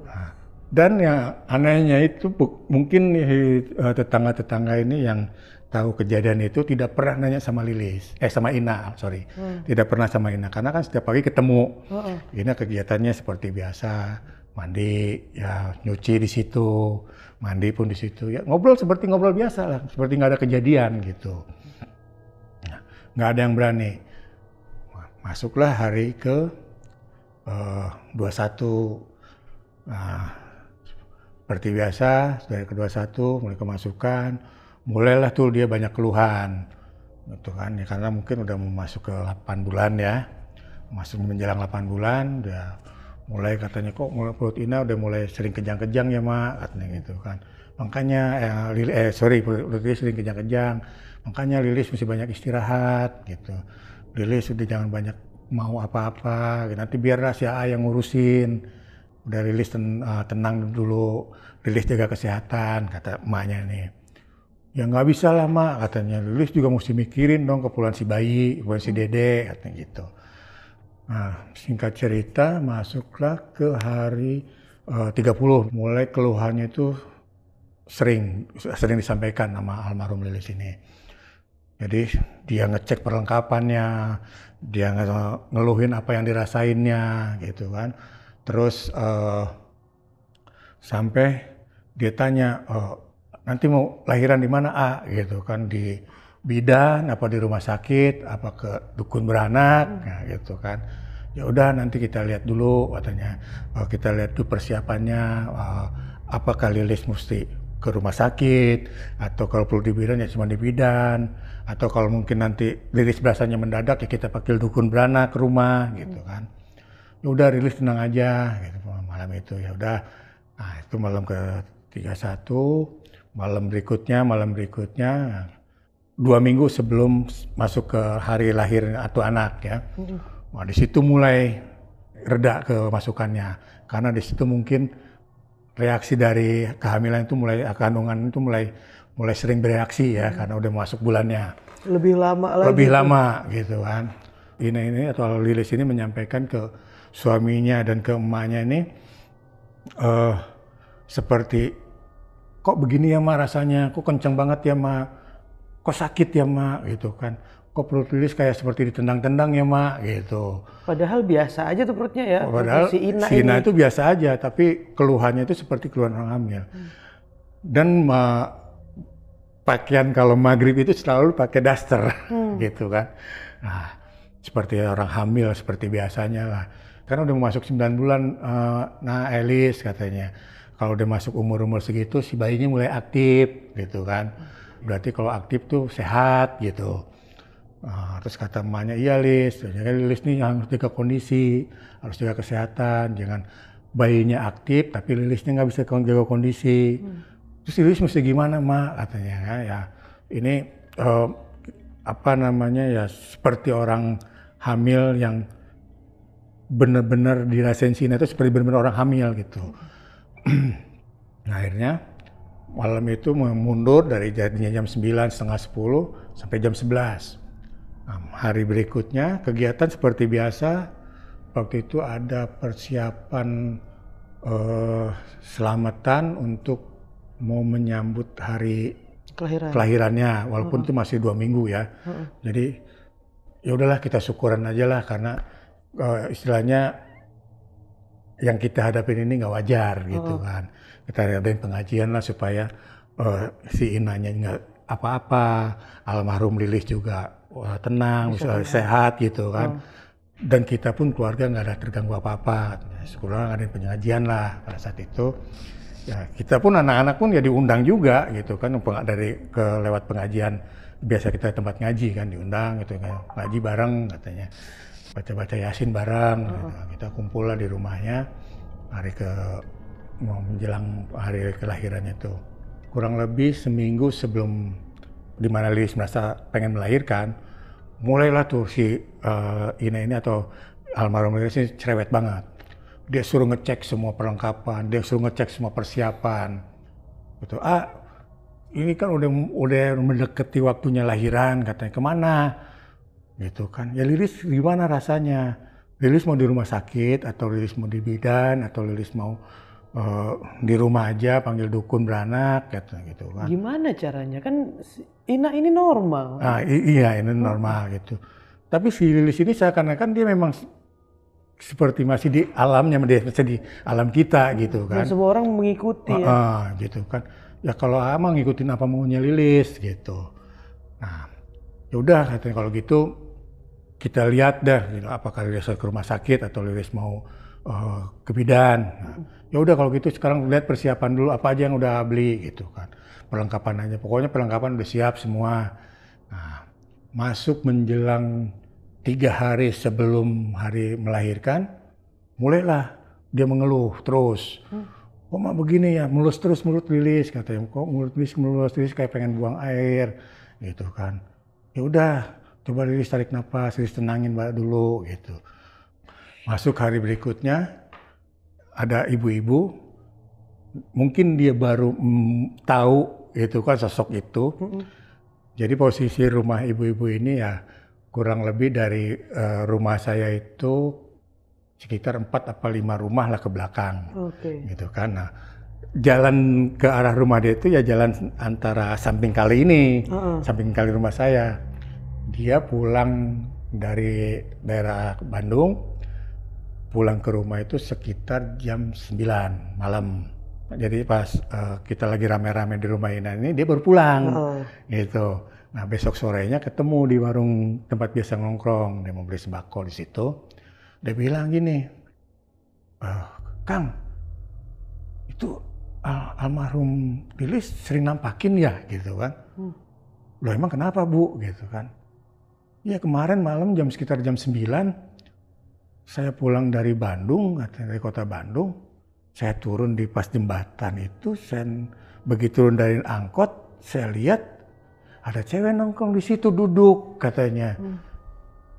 nah, dan yang anehnya itu mungkin eh, tetangga-tetangga ini yang tahu kejadian itu tidak pernah nanya sama Lilis, eh sama Ina, sorry, hmm. tidak pernah sama Ina karena kan setiap pagi ketemu, uh -uh. Ina kegiatannya seperti biasa, mandi ya nyuci di situ mandi pun di situ ya ngobrol seperti ngobrol biasa lah seperti nggak ada kejadian gitu nah, nggak ada yang berani masuklah hari ke eh, uh, 21 nah, seperti biasa dari ke 21 mulai kemasukan mulailah tuh dia banyak keluhan gitu kan ya karena mungkin udah mau masuk ke 8 bulan ya masuk menjelang 8 bulan udah mulai katanya kok mulai perut Ina udah mulai sering kejang-kejang ya mak katanya gitu kan makanya eh, Lili, eh sorry perut, perut sering kejang-kejang makanya Lilis mesti banyak istirahat gitu Lilis sudah jangan banyak mau apa-apa gitu. nanti biar si A yang ngurusin udah Lilis ten, uh, tenang dulu Lilis jaga kesehatan kata emaknya nih ya nggak bisa lah mak katanya Lilis juga mesti mikirin dong kepulangan si bayi kepulangan si dede katanya gitu Nah, singkat cerita masuklah ke hari eh, uh, 30. Mulai keluhannya itu sering sering disampaikan sama almarhum Lilis ini. Jadi dia ngecek perlengkapannya, dia ngeluhin apa yang dirasainnya gitu kan. Terus uh, sampai dia tanya oh, nanti mau lahiran di mana A gitu kan di bidan apa di rumah sakit apa ke dukun beranak hmm. nah, gitu kan ya udah nanti kita lihat dulu katanya uh, kita lihat tuh persiapannya eh, apa kali list mesti ke rumah sakit atau kalau perlu di bidan ya cuma di bidan atau kalau mungkin nanti Lilis berasanya mendadak ya kita panggil dukun beranak ke rumah hmm. gitu kan ya udah rilis tenang aja gitu malam itu ya udah nah itu malam ke 31 malam berikutnya malam berikutnya dua minggu sebelum masuk ke hari lahir atau anak ya. Wah di situ mulai reda kemasukannya karena di situ mungkin reaksi dari kehamilan itu mulai kandungan itu mulai mulai sering bereaksi ya hmm. karena udah masuk bulannya. Lebih lama lagi. Lebih lama gitu kan. Ini ini atau Lilis ini menyampaikan ke suaminya dan ke emaknya ini uh, seperti kok begini ya ma rasanya, kok kenceng banget ya ma kok sakit ya mak gitu kan kok perut tulis kayak seperti ditendang-tendang ya mak gitu padahal biasa aja tuh perutnya ya oh, padahal si Ina, si Ina itu biasa aja tapi keluhannya itu seperti keluhan orang hamil hmm. dan ma, pakaian kalau maghrib itu selalu pakai daster hmm. gitu kan nah seperti orang hamil seperti biasanya lah karena udah masuk 9 bulan uh, nah Elis katanya kalau udah masuk umur-umur segitu si bayinya mulai aktif gitu kan hmm berarti kalau aktif tuh sehat gitu. Nah, terus kata emaknya, iya Lis, jadi iya, Lis nih harus jaga kondisi, harus jaga kesehatan, jangan bayinya aktif tapi Lilisnya nggak bisa jaga kondisi. Hmm. Terus Lilis mesti gimana, Mak? Katanya ya, ya ini eh, apa namanya ya seperti orang hamil yang benar-benar dirasain sini itu seperti benar-benar orang hamil gitu. Hmm. nah, akhirnya malam itu mundur dari jadinya jam 9, setengah 10 sampai jam 11. Nah, hari berikutnya kegiatan seperti biasa, waktu itu ada persiapan eh, selamatan untuk mau menyambut hari Kelahiran. kelahirannya, walaupun itu masih dua minggu ya. Uh Jadi ya udahlah kita syukuran aja lah karena uh, istilahnya yang kita hadapin ini nggak wajar gitu kan kita ada pengajian lah supaya uh, si Inanya nggak apa-apa, almarhum Lilis juga uh, tenang, Bisa, eh, sehat gitu kan. Hmm. Dan kita pun keluarga nggak ada terganggu apa-apa. Sekolah ada pengajian lah pada saat itu. Ya, kita pun anak-anak pun ya diundang juga gitu kan dari ke lewat pengajian biasa kita tempat ngaji kan diundang gitu kan ngaji bareng katanya baca-baca yasin bareng uh -huh. gitu. Hmm. kita kumpul lah di rumahnya hari ke mau menjelang hari kelahirannya itu. Kurang lebih seminggu sebelum di mana Lilis merasa pengen melahirkan, mulailah tuh si uh, eh, Ina ini atau almarhum Lilis ini cerewet banget. Dia suruh ngecek semua perlengkapan, dia suruh ngecek semua persiapan. Gitu. Ah, ini kan udah udah mendekati waktunya lahiran katanya kemana gitu kan ya Lilis gimana rasanya Lilis mau di rumah sakit atau Lilis mau di bidan atau Lilis mau Eh, di rumah aja panggil dukun beranak gitu gitu kan. Gimana caranya kan Ina ini normal. Ah iya ini oh. normal gitu. Tapi si Lilis ini seakan-akan dia memang seperti masih di alamnya masih di alam kita gitu kan. Dan semua orang mengikuti ya. ah, ya. Ah, gitu kan. Ya kalau ama ngikutin apa maunya Lilis gitu. Nah, ya udah katanya kalau gitu kita lihat dah gitu, apakah Lilis ke rumah sakit atau Lilis mau uh, ke bidan. Nah, hmm. ya udah kalau gitu sekarang lihat persiapan dulu apa aja yang udah beli gitu kan. Perlengkapan aja. Pokoknya perlengkapan udah siap semua. Nah, masuk menjelang tiga hari sebelum hari melahirkan, mulailah dia mengeluh terus. Hmm. Oh mak begini ya, mulus terus mulut lilis katanya. Kok mulut lilis mulus lilis kayak pengen buang air gitu kan. Ya udah, coba lilis tarik nafas, lilis tenangin dulu gitu. Masuk hari berikutnya, ada ibu-ibu, mungkin dia baru mm, tahu itu kan sosok itu. Mm -hmm. Jadi posisi rumah ibu-ibu ini ya kurang lebih dari uh, rumah saya itu sekitar empat apa lima rumah lah ke belakang. Okay. Gitu kan. Nah, jalan ke arah rumah dia itu ya jalan antara samping kali ini, mm-hmm. samping kali rumah saya. Dia pulang dari daerah Bandung pulang ke rumah itu sekitar jam 9 malam. Jadi pas uh, kita lagi rame-rame di rumah Ina ini dia baru pulang. Oh. Gitu. Nah, besok sorenya ketemu di warung tempat biasa nongkrong, dia mau beli sembako di situ. Dia bilang gini, uh, "Kang, itu al almarhum Lilis sering nampakin ya?" gitu kan. Hmm. "Loh, emang kenapa, Bu?" gitu kan. "Ya, kemarin malam jam sekitar jam 9 saya pulang dari Bandung, dari kota Bandung, saya turun di pas jembatan itu, saya begitu turun dari angkot, saya lihat ada cewek nongkrong di situ duduk katanya. Hmm.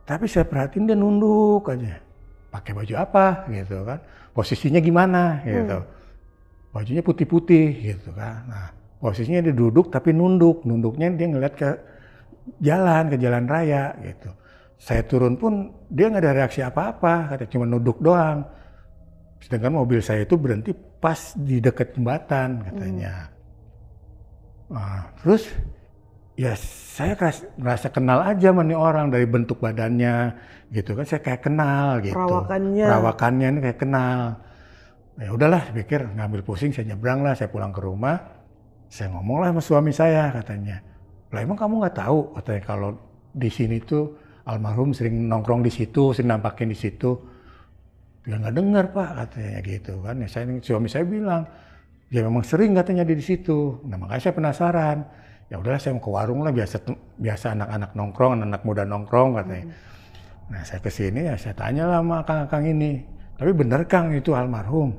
Tapi saya perhatiin dia nunduk aja. Pakai baju apa gitu kan? Posisinya gimana gitu. Hmm. Bajunya putih-putih gitu kan. Nah, posisinya dia duduk tapi nunduk. Nunduknya dia ngeliat ke jalan, ke jalan raya gitu saya turun pun dia nggak ada reaksi apa-apa, kata cuma nuduk doang. Sedangkan mobil saya itu berhenti pas di dekat jembatan katanya. Hmm. Nah, terus ya saya merasa kenal aja mani orang dari bentuk badannya gitu kan saya kayak kenal gitu. Perawakannya. Perawakannya ini kayak kenal. Ya udahlah, saya pikir ngambil pusing, saya nyebrang lah, saya pulang ke rumah. Saya ngomong lah sama suami saya katanya. Lah emang kamu nggak tahu katanya kalau di sini tuh almarhum sering nongkrong di situ, sering nampakin di situ. Dia nggak dengar pak katanya gitu kan. Ya, saya, suami saya bilang, dia ya, memang sering katanya di situ. Nah makanya saya penasaran. Ya udahlah saya mau ke warung lah biasa biasa anak-anak nongkrong, anak, anak muda nongkrong katanya. Hmm. Nah saya ke sini ya saya tanya lah sama kang-kang ini. Tapi bener kang itu almarhum.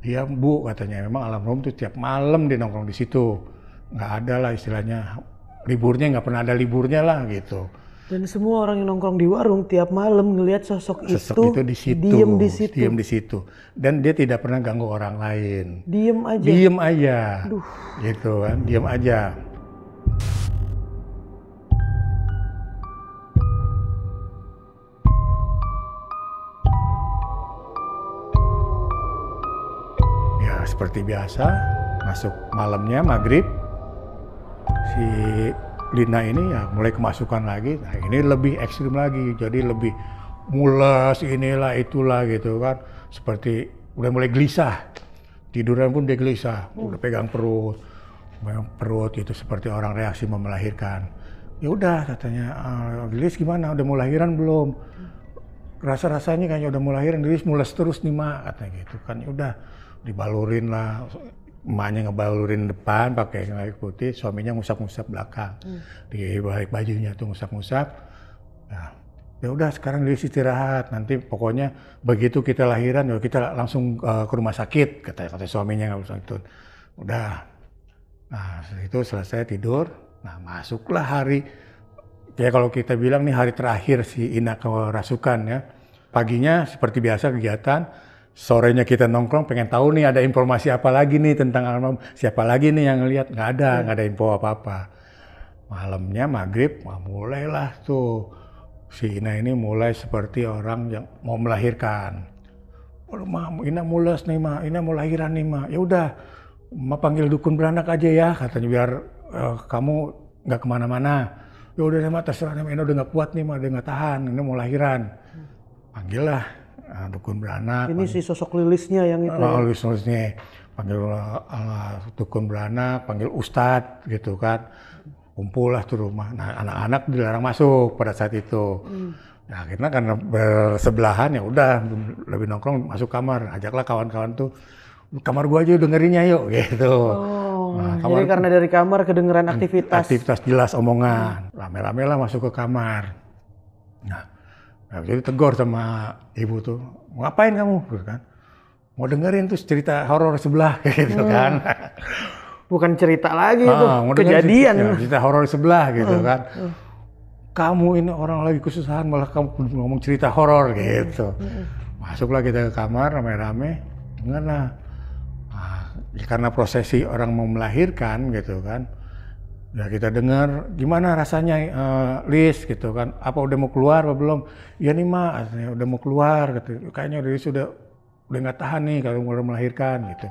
Dia bu katanya memang almarhum tuh tiap malam dia nongkrong di situ. Nggak ada lah istilahnya liburnya nggak pernah ada liburnya lah gitu. Dan semua orang yang nongkrong di warung tiap malam ngelihat sosok, sosok itu, itu di situ, diem di situ, diem di situ, dan dia tidak pernah ganggu orang lain. Diem aja. Diem aja. Duh. Gitu kan, diem aja. Ya seperti biasa, masuk malamnya maghrib, si Lina ini ya mulai kemasukan lagi. Nah ini lebih ekstrim lagi, jadi lebih mulas inilah itulah gitu kan. Seperti udah mulai gelisah, tiduran pun dia gelisah, udah pegang perut, pegang perut itu seperti orang reaksi mau melahirkan. Ya udah katanya, eh, gelis gimana? Udah mau lahiran belum? Rasa-rasanya kayaknya udah mau lahiran, gelis mules terus nih mak, katanya gitu kan. Ya udah dibalurin lah emaknya ngebalurin depan pakai kain putih, suaminya ngusap-ngusap belakang. Hmm. Di balik bajunya tuh ngusap-ngusap. Nah, ya udah sekarang dia istirahat. Nanti pokoknya begitu kita lahiran ya kita langsung uh, ke rumah sakit kata kata suaminya nggak usah itu. Udah. Nah, itu selesai tidur. Nah, masuklah hari ya kalau kita bilang nih hari terakhir si Ina kerasukan ya. Paginya seperti biasa kegiatan, sorenya kita nongkrong pengen tahu nih ada informasi apa lagi nih tentang almarhum siapa lagi nih yang lihat nggak ada hmm. nggak ada info apa apa malamnya maghrib wah mulailah tuh si Ina ini mulai seperti orang yang mau melahirkan Waduh ma, Ina mulas nih ma, Ina mau lahiran nih ma. Ya udah, ma panggil dukun beranak aja ya, katanya biar uh, kamu nggak kemana-mana. Ya udah ma, terserah nih, Ina udah nggak kuat nih ma, udah nggak tahan, Ina mau lahiran. Hmm. Panggil lah Ah, dukun beranak. Ini si sosok lilisnya yang itu. Oh, Lilis lilisnya panggil uh, dukun beranak, panggil ustadz gitu kan, kumpul lah tuh rumah. Nah anak-anak dilarang masuk pada saat itu. Hmm. Nah, akhirnya karena bersebelahan ya udah lebih nongkrong masuk kamar, ajaklah kawan-kawan tuh kamar gua aja dengerinnya yuk gitu. Oh, nah, kamar, jadi karena dari kamar kedengeran aktivitas. Aktivitas jelas omongan. Rame-rame lah masuk ke kamar. Nah, Nah, jadi tegur sama ibu tuh, ngapain kamu? Gitu kan. Mau dengerin tuh cerita horor sebelah gitu hmm. kan. Bukan cerita lagi nah, itu, kejadian. Cerita, ya, cerita horor sebelah gitu hmm. kan. Hmm. Kamu ini orang lagi kesusahan malah kamu ngomong cerita horor hmm, gitu. Hmm, hmm. Masuklah kita ke kamar rame-rame. Enggak lah. Ah, ya karena prosesi orang mau melahirkan gitu kan Nah kita dengar gimana rasanya uh, eh, list gitu kan, apa udah mau keluar apa belum? Ya nih mak, udah mau keluar gitu. Kayaknya udah sudah udah nggak tahan nih kalau mulai melahirkan gitu.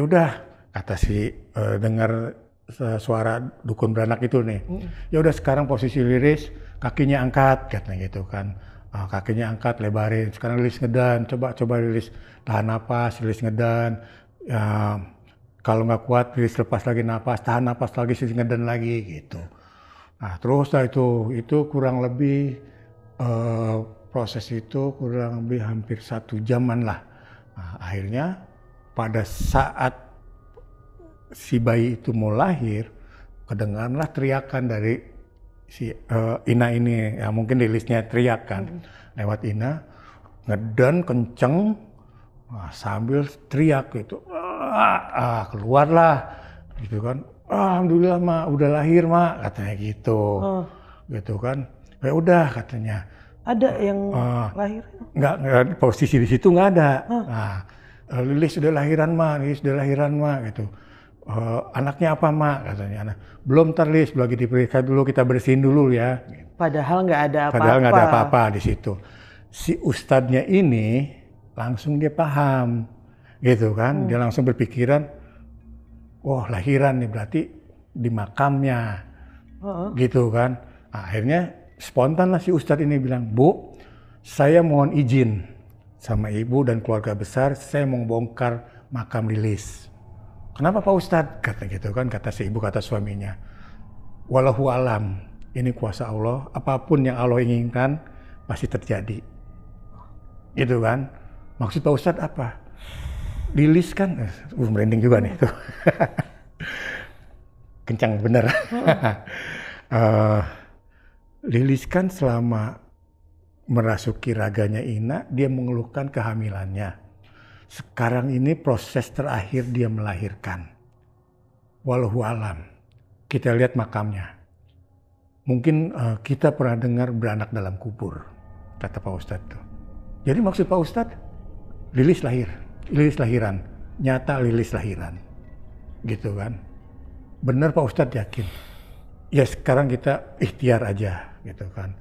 Ya udah kata si uh, dengar eh, suara dukun beranak itu nih. Mm. Ya udah sekarang posisi Liris kakinya angkat katanya gitu kan. Uh, kakinya angkat lebarin. Sekarang Liris ngedan, coba coba Liris tahan napas, Liris ngedan. Uh, kalau nggak kuat please lepas lagi nafas, tahan nafas lagi sih dan lagi gitu. Nah terus lah itu, itu kurang lebih uh, proses itu kurang lebih hampir satu jaman lah. Nah, akhirnya pada saat si bayi itu mau lahir, kedengarlah teriakan dari si uh, Ina ini, ya mungkin di listnya teriakan hmm. lewat Ina, ngedan kenceng, nah, sambil teriak gitu, ah, ah keluarlah gitu kan alhamdulillah mak udah lahir mak katanya gitu oh. gitu kan ya udah katanya ada yang uh, lahir nggak, nggak posisi di situ nggak ada oh. nah eh, Lilis sudah lahiran mak Lilis sudah lahiran mak gitu Uh, anaknya apa mak katanya anak belum terlis lagi diperiksa dulu kita bersihin dulu ya padahal nggak ada apa-apa padahal nggak ada apa-apa di situ si ustadznya ini langsung dia paham gitu kan. Hmm. Dia langsung berpikiran, wah lahiran nih berarti di makamnya, uh-uh. gitu kan. Nah, akhirnya spontan lah si Ustadz ini bilang, Bu, saya mohon izin sama ibu dan keluarga besar, saya mau bongkar makam Lilis. Kenapa Pak Ustadz? Kata gitu kan, kata si ibu, kata suaminya. Walahu alam, ini kuasa Allah, apapun yang Allah inginkan pasti terjadi. Gitu kan? Maksud Pak Ustadz apa? Liliskan, kan, eh, uh, merinding juga nih tuh. Kencang bener. uh, eh, Lilis kan selama merasuki raganya Ina, dia mengeluhkan kehamilannya. Sekarang ini proses terakhir dia melahirkan. Walau alam, kita lihat makamnya. Mungkin uh, kita pernah dengar beranak dalam kubur, kata Pak Ustadz. Tuh. Jadi maksud Pak Ustadz, Lilis lahir. Lilis lahiran, nyata Lilis lahiran. Gitu kan. Benar Pak Ustadz yakin. Ya sekarang kita ikhtiar aja gitu kan.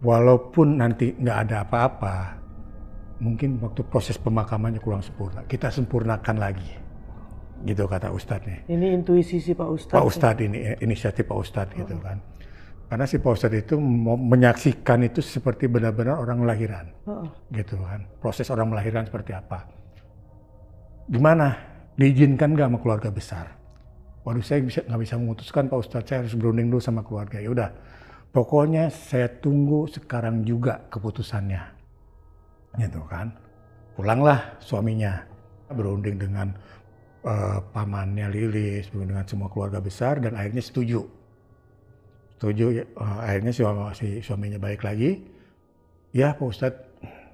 Walaupun nanti nggak ada apa-apa, mungkin waktu proses pemakamannya kurang sempurna. Kita sempurnakan lagi. Gitu kata Ustadz Ini intuisi si Pak Ustadz. Pak Ustadz ini eh, inisiatif Pak Ustadz oh. gitu hmm. kan. Karena si Pak Ustadz itu menyaksikan itu seperti benar-benar orang melahiran. Oh. Hmm. Gitu kan. Proses orang melahiran seperti apa di mana diizinkan nggak sama keluarga besar waduh saya bisa nggak bisa memutuskan pak ustadz saya harus berunding dulu sama keluarga ya udah pokoknya saya tunggu sekarang juga keputusannya gitu kan pulanglah suaminya berunding dengan uh, pamannya Lilis berunding dengan semua keluarga besar dan akhirnya setuju setuju uh, akhirnya si, si suaminya baik lagi ya pak ustadz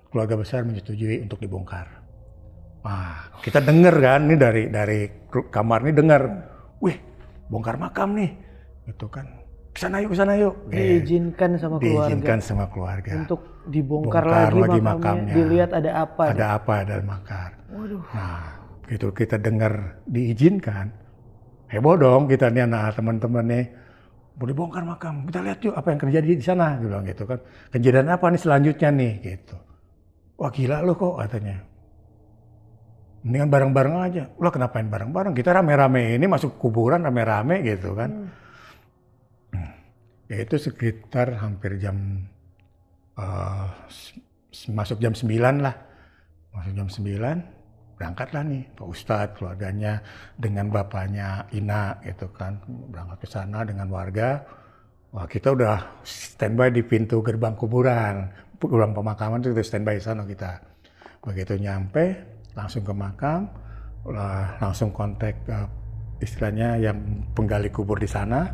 keluarga besar menyetujui untuk dibongkar Wah, kita denger kan ini dari dari kamar ini dengar, wih bongkar makam nih, itu kan kesana yuk kesana yuk gitu. diizinkan sama keluarga diizinkan sama keluarga untuk dibongkar Bongkar lagi, makamnya, dilihat ada apa ada deh. apa ada makar Waduh. nah gitu kita dengar diizinkan heboh dong kita nih anak teman-teman nih boleh bongkar makam kita lihat yuk apa yang terjadi di sana bilang gitu kan kejadian apa nih selanjutnya nih gitu wah gila lo kok katanya mendingan bareng-bareng aja. Lah kenapain bareng-bareng? Kita rame-rame ini masuk kuburan rame-rame gitu kan. Hmm. Ya itu sekitar hampir jam uh, masuk jam 9 lah. Masuk jam 9 berangkatlah nih Pak Ustadz keluarganya dengan bapaknya Ina gitu kan berangkat ke sana dengan warga Wah, kita udah standby di pintu gerbang kuburan, gerbang pemakaman itu standby sana kita. Begitu nyampe, langsung ke makam, langsung kontak eh, istilahnya yang penggali kubur di sana.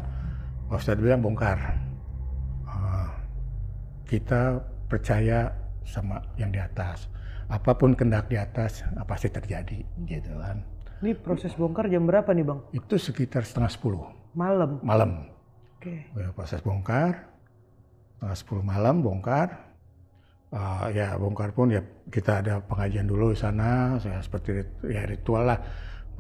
Pak bilang bongkar. Eh, kita percaya sama yang di atas. Apapun kendak di atas eh, pasti terjadi gitu kan. Ini proses bongkar jam berapa nih bang? Itu sekitar setengah sepuluh. Malam? Malam. Oke. Okay. Ya, proses bongkar, sepuluh malam bongkar, uh, ya bongkar pun ya kita ada pengajian dulu di sana ya, seperti ya ritual lah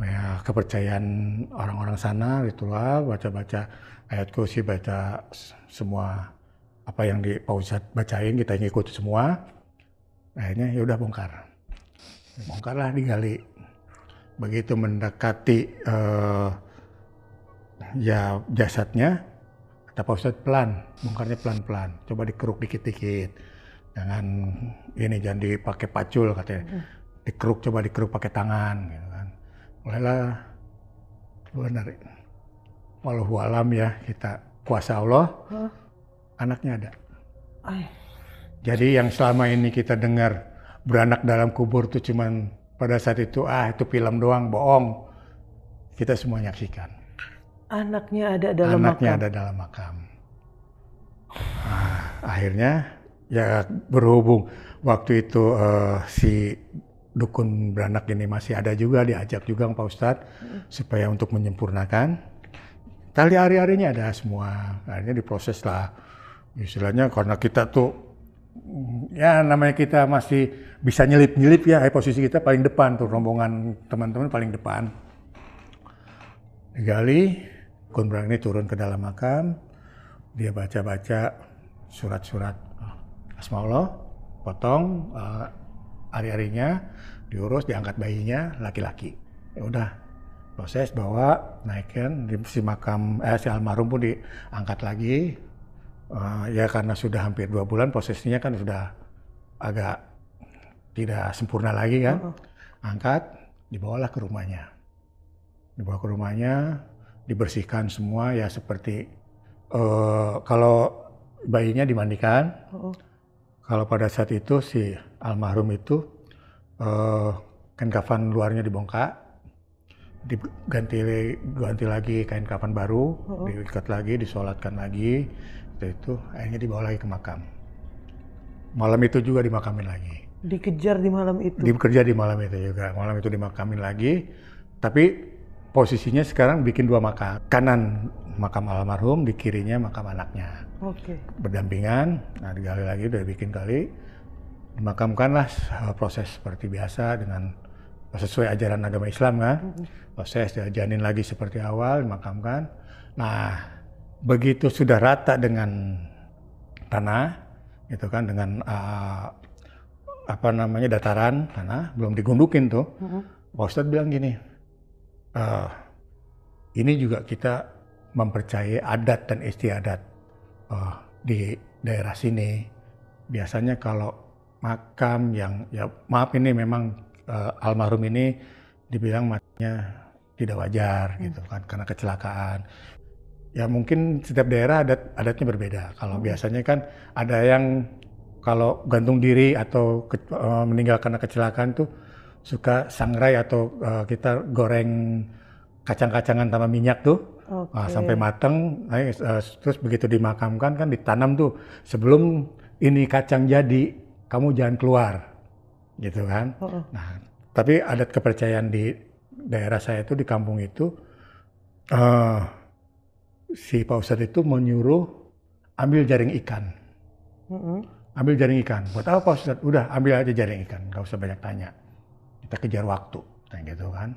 ya, kepercayaan orang-orang sana ritual baca-baca ayat kursi baca semua apa yang di pausat bacain kita ngikut semua akhirnya ya udah bongkar bongkarlah digali begitu mendekati uh, ya jasadnya kata pausat pelan bongkarnya pelan-pelan coba dikeruk dikit-dikit jangan ini jangan dipakai pacul katanya hmm. dikeruk coba dikeruk pakai tangan gitu kan mulailah benar narik walau alam ya kita kuasa Allah huh? anaknya ada Ay. jadi yang selama ini kita dengar beranak dalam kubur tuh cuman pada saat itu ah itu film doang bohong kita semua nyaksikan anaknya ada dalam anaknya makam. ada dalam makam nah, akhirnya ya berhubung waktu itu uh, si dukun beranak ini masih ada juga diajak juga Pak Ustadz hmm. supaya untuk menyempurnakan tali hari-harinya ada semua akhirnya diproses lah istilahnya karena kita tuh ya namanya kita masih bisa nyelip-nyelip ya eh, posisi kita paling depan tuh rombongan teman-teman paling depan digali dukun beranak ini turun ke dalam makam dia baca-baca surat-surat Allah, potong uh, ari-arinya diurus diangkat bayinya laki-laki ya udah proses bawa naikkan di si makam eh si almarhum pun diangkat lagi uh, ya karena sudah hampir dua bulan prosesnya kan sudah agak tidak sempurna lagi kan uh-huh. angkat dibawalah ke rumahnya dibawa ke rumahnya dibersihkan semua ya seperti uh, kalau bayinya dimandikan uh-huh kalau pada saat itu si almarhum itu eh, kain kafan luarnya dibongkar diganti ganti lagi kain kafan baru, uh-huh. diikat lagi, disolatkan lagi, itu, akhirnya dibawa lagi ke makam. Malam itu juga dimakamin lagi. Dikejar di malam itu. dikerja di malam itu juga. Malam itu dimakamin lagi, tapi posisinya sekarang bikin dua makam. Kanan makam almarhum, di kirinya makam anaknya okay. berdampingan. Nah digali lagi udah bikin kali, dimakamkanlah eh, proses seperti biasa dengan eh, sesuai ajaran agama Islam kan, proses diajanin lagi seperti awal dimakamkan. Nah begitu sudah rata dengan tanah, itu kan dengan uh, apa namanya dataran tanah belum digundukin tuh, mm-hmm. bilang gini, uh, ini juga kita mempercayai adat dan istiadat uh, di daerah sini biasanya kalau makam yang ya maaf ini memang uh, almarhum ini dibilang matinya tidak wajar hmm. gitu kan karena kecelakaan. Ya mungkin setiap daerah adat adatnya berbeda. Kalau hmm. biasanya kan ada yang kalau gantung diri atau ke, uh, meninggal karena kecelakaan tuh suka sangrai atau uh, kita goreng kacang-kacangan tanpa minyak tuh Okay. Nah, sampai matang, eh, terus begitu dimakamkan kan ditanam tuh sebelum ini kacang jadi kamu jangan keluar, gitu kan. Uh -uh. Nah, tapi adat kepercayaan di daerah saya itu di kampung itu uh, si Pak Ustadz itu menyuruh ambil jaring ikan, uh ambil jaring ikan. Buat apa Pak Ustadz? Udah ambil aja jaring ikan, gak usah banyak tanya. Kita kejar waktu, nah, gitu kan.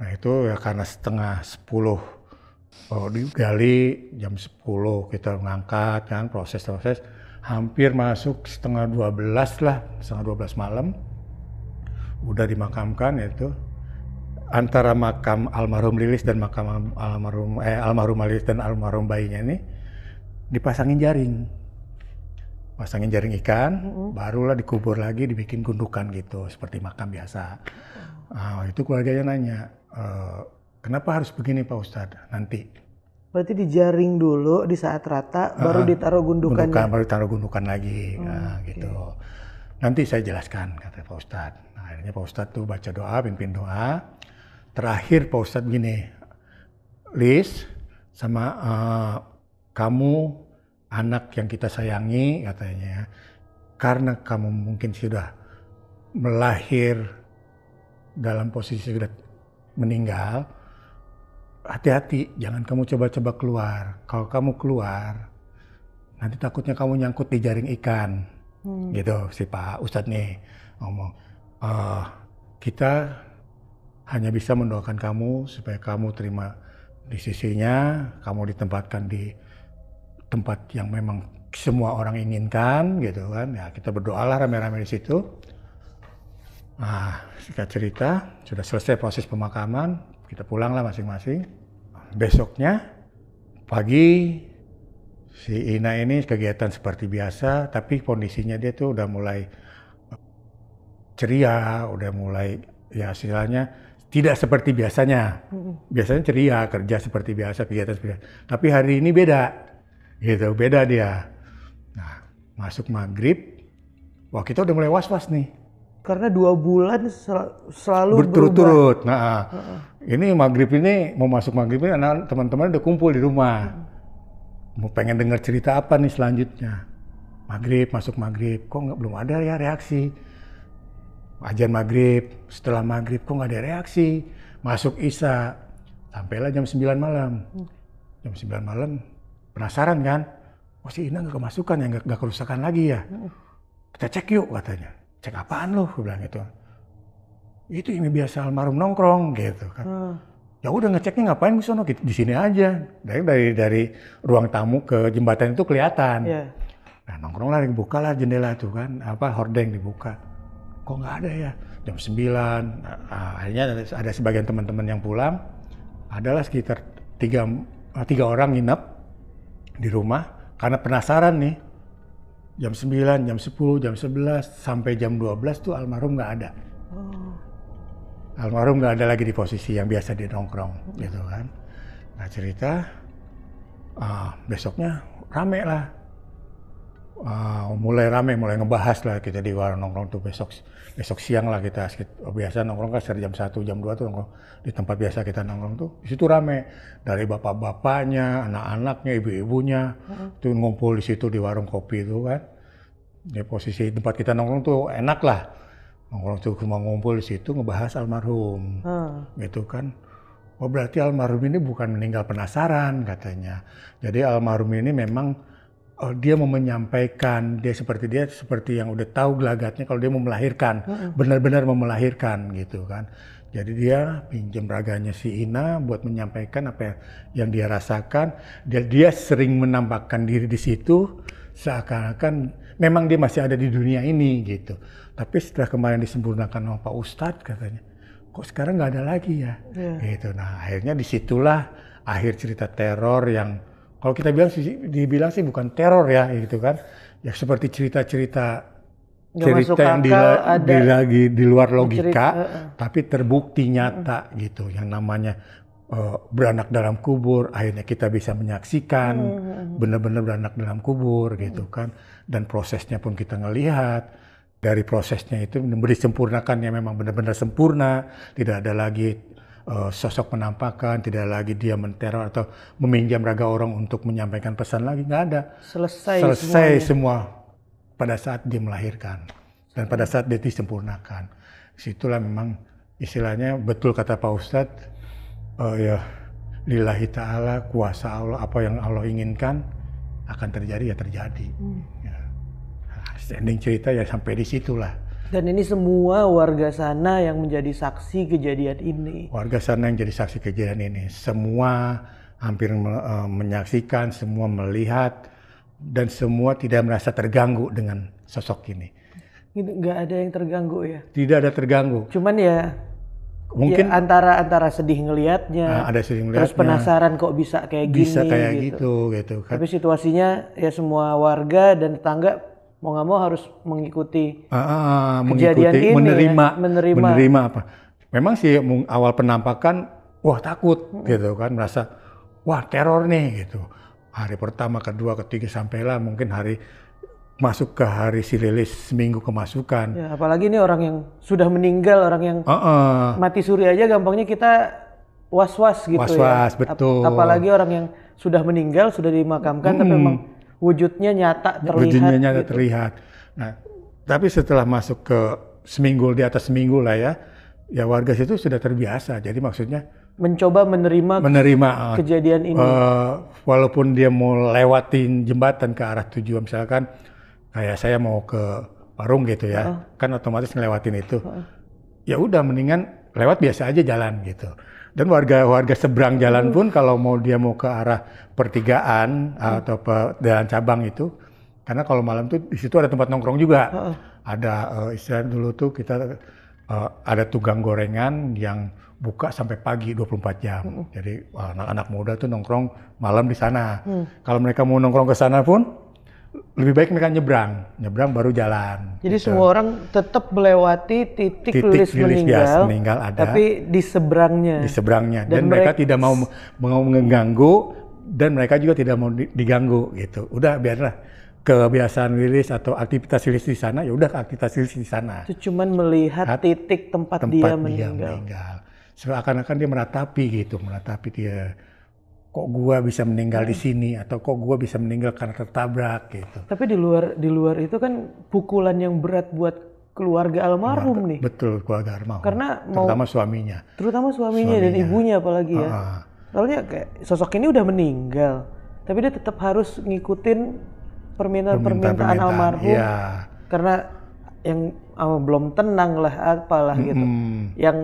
Nah itu ya karena setengah sepuluh oh, digali jam 10 kita ngangkat kan proses-proses hampir masuk setengah 12 lah setengah 12 malam udah dimakamkan itu antara makam almarhum Lilis dan makam almarhum eh almarhum Lilis dan almarhum bayinya ini dipasangin jaring pasangin jaring ikan, mm -hmm. barulah dikubur lagi, dibikin gundukan gitu, seperti makam biasa. Nah, itu keluarganya nanya, e, Kenapa harus begini Pak Ustadz nanti? Berarti dijaring dulu di saat rata, uh, baru ditaruh gundukan. Gundukan, baru ditaruh gundukan lagi, hmm, nah, okay. gitu. Nanti saya jelaskan, kata Pak Ustadz. Nah, akhirnya Pak Ustadz tuh baca doa, pimpin doa. Terakhir Pak Ustadz gini, Liz sama uh, kamu anak yang kita sayangi katanya, ya. karena kamu mungkin sudah melahir dalam posisi sudah meninggal, hati-hati jangan kamu coba-coba keluar. Kalau kamu keluar, nanti takutnya kamu nyangkut di jaring ikan. Hmm. Gitu si Pak Ustadz nih ngomong, uh, kita hanya bisa mendoakan kamu supaya kamu terima di sisinya, kamu ditempatkan di tempat yang memang semua orang inginkan gitu kan. Ya kita berdoalah rame-rame di situ. Nah, singkat cerita, sudah selesai proses pemakaman, kita pulang lah masing-masing. Besoknya pagi si Ina ini kegiatan seperti biasa, tapi kondisinya dia tuh udah mulai eh, ceria, udah mulai ya istilahnya tidak seperti biasanya. Biasanya ceria, kerja seperti biasa, kegiatan seperti biasa. Tapi hari ini beda. Gitu, beda dia. Nah, masuk maghrib, wah kita udah mulai was-was nih karena dua bulan sel selalu berturut-turut. Nah, uh -uh. ini maghrib ini mau masuk maghrib ini teman-teman udah kumpul di rumah. Uh -huh. Mau pengen dengar cerita apa nih selanjutnya? Maghrib masuk maghrib, kok nggak belum ada ya reaksi? Ajan maghrib, setelah maghrib kok nggak ada reaksi? Masuk isak sampailah jam 9 malam. Uh Jam 9 malam, penasaran kan? Oh si Ina nggak kemasukan ya, nggak kerusakan lagi ya? Uh Kita cek yuk katanya cek apaan lo? gue bilang gitu itu ini biasa almarhum nongkrong gitu kan hmm. ya udah ngeceknya ngapain di sono gitu. di sini aja dari dari dari ruang tamu ke jembatan itu kelihatan yeah. nah nongkrong lah dibuka lah jendela itu kan apa hordeng dibuka kok nggak ada ya jam 9 akhirnya ada, ada sebagian teman-teman yang pulang adalah sekitar tiga tiga orang nginep di rumah karena penasaran nih jam 9, jam 10, jam 11, sampai jam 12 tuh almarhum nggak ada. Oh. Almarhum nggak ada lagi di posisi yang biasa di nongkrong, gitu kan. Nah cerita, uh, besoknya rame lah uh, mulai rame, mulai ngebahas lah kita di warung nongkrong tuh besok besok siang lah kita biasa nongkrong kan dari jam satu jam dua tuh nongkrong di tempat biasa kita nongkrong tuh di situ rame dari bapak-bapaknya, anak-anaknya, ibu-ibunya hmm. tuh ngumpul di situ di warung kopi itu kan. Di posisi tempat kita nongkrong tuh enak lah. Nongkrong tuh cuma ngumpul di situ ngebahas almarhum. Hmm. Gitu kan. Oh berarti almarhum ini bukan meninggal penasaran katanya. Jadi almarhum ini memang oh, dia mau menyampaikan dia seperti dia seperti yang udah tahu gelagatnya kalau dia mau melahirkan benar-benar mau melahirkan gitu kan jadi dia pinjam raganya si Ina buat menyampaikan apa yang dia rasakan dia dia sering menampakkan diri di situ seakan-akan memang dia masih ada di dunia ini gitu tapi setelah kemarin disempurnakan sama Pak Ustadz katanya kok sekarang nggak ada lagi ya yeah. gitu nah akhirnya disitulah akhir cerita teror yang kalau kita bilang sih dibilang sih bukan teror ya gitu kan ya seperti cerita-cerita cerita yang di, di lagi di luar logika cerita, tapi terbukti nyata hmm. gitu yang namanya uh, beranak dalam kubur akhirnya kita bisa menyaksikan hmm. benar-benar beranak dalam kubur gitu kan dan prosesnya pun kita ngelihat dari prosesnya itu yang memang benar-benar sempurna tidak ada lagi uh, sosok penampakan, tidak lagi dia menteror atau meminjam raga orang untuk menyampaikan pesan lagi, nggak ada. Selesai, Selesai semua pada saat dia melahirkan dan pada saat dia disempurnakan. Situlah memang istilahnya betul kata Pak Ustadz, uh, ya lillahi ta'ala kuasa Allah apa yang Allah inginkan akan terjadi ya terjadi. Hmm. Ya. Nah, standing cerita ya sampai disitulah. Dan ini semua warga sana yang menjadi saksi kejadian ini. Warga sana yang jadi saksi kejadian ini. Semua hampir e, menyaksikan, semua melihat, dan semua tidak merasa terganggu dengan sosok ini. Gitu, nggak ada yang terganggu ya? Tidak ada terganggu. Cuman ya mungkin ya, antara antara sedih ngelihatnya, ah, ada sedih ngelihatnya, terus penasaran kok bisa kayak bisa gini, bisa kayak gitu. gitu, gitu. Kan. Tapi situasinya ya semua warga dan tetangga mau nggak mau harus mengikuti ah, ah, ah kejadian mengikuti, ini, ya, menerima, ya, menerima, menerima apa. Memang sih awal penampakan, wah takut hmm. gitu kan, merasa wah teror nih gitu. Hari pertama, kedua, ketiga sampailah mungkin hari masuk ke hari rilis seminggu kemasukan. Ya, apalagi ini orang yang sudah meninggal, orang yang uh -uh. mati suri aja gampangnya kita was-was gitu was -was, ya. was betul. Ap apalagi orang yang sudah meninggal, sudah dimakamkan, hmm. tapi memang wujudnya nyata terlihat. Wujudnya nyata gitu. terlihat. Nah, tapi setelah masuk ke seminggu di atas seminggu lah ya, ya warga situ sudah terbiasa. Jadi maksudnya mencoba menerima menerima ah, kejadian ini. Uh, walaupun dia mau lewatin jembatan ke arah tujuan misalkan kayak saya mau ke warung gitu ya, uh. kan otomatis ngelewatin itu. Uh. Ya udah mendingan lewat biasa aja jalan gitu dan warga-warga seberang jalan pun kalau mau dia mau ke arah pertigaan hmm. atau pe, jalan cabang itu karena kalau malam tuh di situ ada tempat nongkrong juga uh. ada uh, eh, istilah dulu tuh kita uh, ada tugang gorengan yang buka sampai pagi 24 jam. -uh. Jadi anak-anak muda tuh nongkrong malam di sana. Hmm. Kalau mereka mau nongkrong ke sana pun lebih baik mereka nyebrang, nyebrang baru jalan. Jadi gitu. semua orang tetap melewati titik, titik lilis, lilis meninggal, meninggal ada, tapi di seberangnya. Di seberangnya dan, dan mereka, mereka tidak mau mau mengganggu dan mereka juga tidak mau diganggu gitu. Udah biarlah kebiasaan lilis atau aktivitas lilis di sana ya udah aktivitas lilis di sana. Itu cuman melihat Hat, titik tempat, tempat dia meninggal. meninggal. Seakan-akan dia meratapi gitu, meratapi dia kok gua bisa meninggal di hmm. sini atau kok gua bisa meninggal karena tertabrak gitu. Tapi di luar di luar itu kan pukulan yang berat buat keluarga almarhum iya, nih. Betul keluarga almarhum. Karena mau, terutama suaminya. Terutama suaminya, suaminya dan ibunya apalagi ya. Uh-uh. kayak sosok ini udah meninggal, tapi dia tetap harus ngikutin permintaan-permintaan almarhum. Ya. Karena yang belum tenang lah apalah mm-hmm. gitu. Yang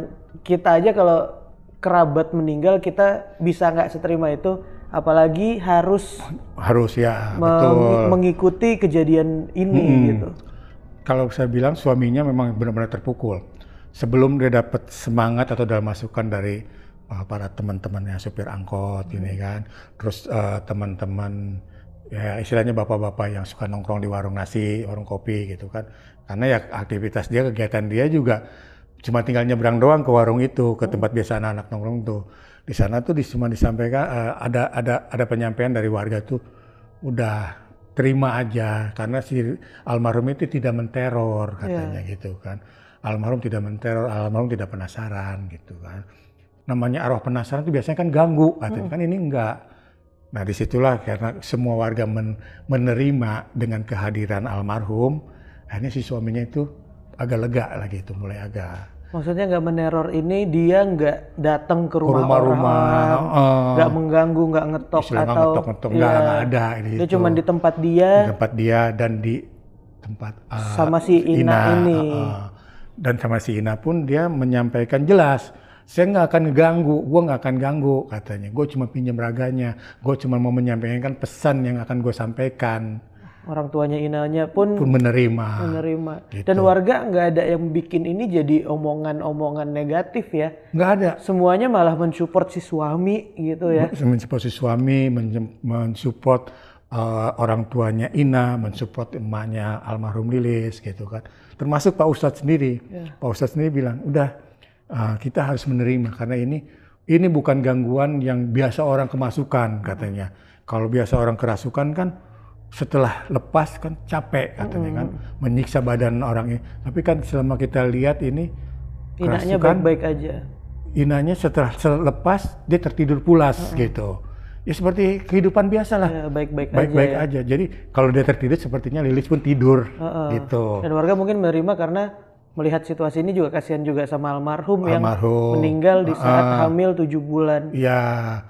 kita aja kalau kerabat meninggal kita bisa nggak seterima itu apalagi harus harus ya meng betul. mengikuti kejadian ini hmm. gitu. Kalau saya bilang suaminya memang benar-benar terpukul. Sebelum dia dapat semangat atau dalam masukan dari uh, para teman-temannya supir angkot hmm. ini kan, terus teman eh, teman-teman ya istilahnya bapak-bapak yang suka nongkrong di warung nasi, warung kopi gitu kan. Karena ya aktivitas dia, kegiatan dia juga cuma tinggal nyebrang doang ke warung itu ke tempat biasa anak-anak nongkrong tuh di sana tuh cuma disampaikan uh, ada ada ada penyampaian dari warga tuh udah terima aja karena si almarhum itu tidak menteror iya. katanya yeah. gitu kan almarhum tidak menteror almarhum tidak penasaran gitu kan namanya arwah penasaran itu biasanya kan ganggu katanya hmm. kan ini enggak nah disitulah karena semua warga men menerima dengan kehadiran almarhum akhirnya si suaminya itu agak lega lah gitu, mulai agak. Maksudnya nggak meneror ini dia nggak datang ke rumah, ke rumah orang, nggak uh, mengganggu, nggak ngetok atau ngetok ngetok nggak ya, gak ada. Gitu. Dia cuma di tempat dia. Di tempat dia dan di tempat uh, sama si Ina, Ina ini. uh, dan sama si Ina pun dia menyampaikan jelas saya nggak akan ganggu, gue nggak akan ganggu katanya. Gue cuma pinjam raganya, gue cuma mau menyampaikan pesan yang akan gue sampaikan orang tuanya Inanya pun, pun menerima. Menerima. Gitu. Dan warga nggak ada yang bikin ini jadi omongan-omongan negatif ya. Nggak ada. Semuanya malah mensupport si suami gitu ya. Mensupport si suami, mensupport uh, orang tuanya Ina, mensupport emaknya almarhum Lilis gitu kan. Termasuk Pak Ustadz sendiri. Ya. Pak Ustadz sendiri bilang, udah uh, kita harus menerima karena ini ini bukan gangguan yang biasa orang kemasukan katanya. Kalau biasa orang kerasukan kan setelah lepas kan capek katanya mm. kan menyiksa badan orang ini. Tapi kan selama kita lihat ini inanya baik-baik aja. Inanya setelah, lepas dia tertidur pulas mm. gitu. Ya seperti kehidupan biasa lah. Ya, baik-baik, baik aja. ya. Jadi kalau dia tertidur sepertinya Lilis pun tidur uh gitu. Dan warga mungkin menerima karena melihat situasi ini juga kasihan juga sama almarhum, almarhum. yang meninggal di saat hamil tujuh bulan. ya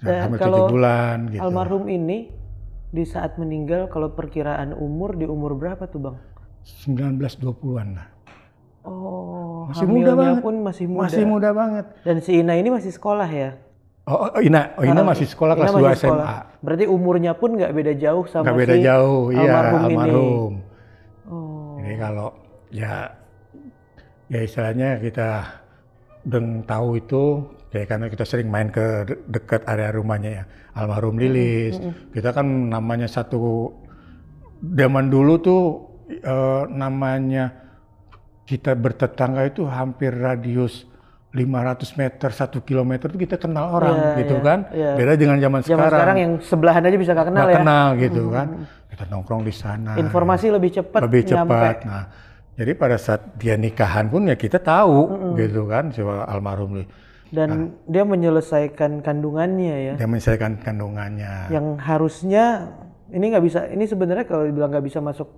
dan hamil kalau bulan gitu. Almarhum ini di saat meninggal kalau perkiraan umur di umur berapa tuh bang? 1920-an lah. Oh, masih muda banget. pun masih muda. Masih muda banget. Dan si Ina ini masih sekolah ya? Oh, oh, oh Ina, oh, Ina masih sekolah Ina kelas masih 2 sekolah. SMA. Berarti umurnya pun nggak beda jauh sama gak beda si jauh, iya, almarhum, iya, ini. Oh. Ini kalau ya ya istilahnya kita udah tahu itu ya karena kita sering main ke dekat area rumahnya ya almarhum Lilis. Mm -hmm. Kita kan namanya satu zaman dulu tuh eh, namanya kita bertetangga itu hampir radius 500 meter, 1 kilometer itu kita kenal orang yeah, gitu yeah, kan. Yeah. Beda dengan zaman, zaman sekarang. yang sebelahan aja bisa gak kenal gak ya. kenal gitu hmm. kan. Kita nongkrong di sana. Informasi ya. lebih cepat Lebih cepat. Nah, jadi pada saat dia nikahan pun ya kita tahu hmm. gitu kan si almarhum dan ah. dia menyelesaikan kandungannya ya. Dia menyelesaikan kandungannya. Yang harusnya ini nggak bisa ini sebenarnya kalau dibilang nggak bisa masuk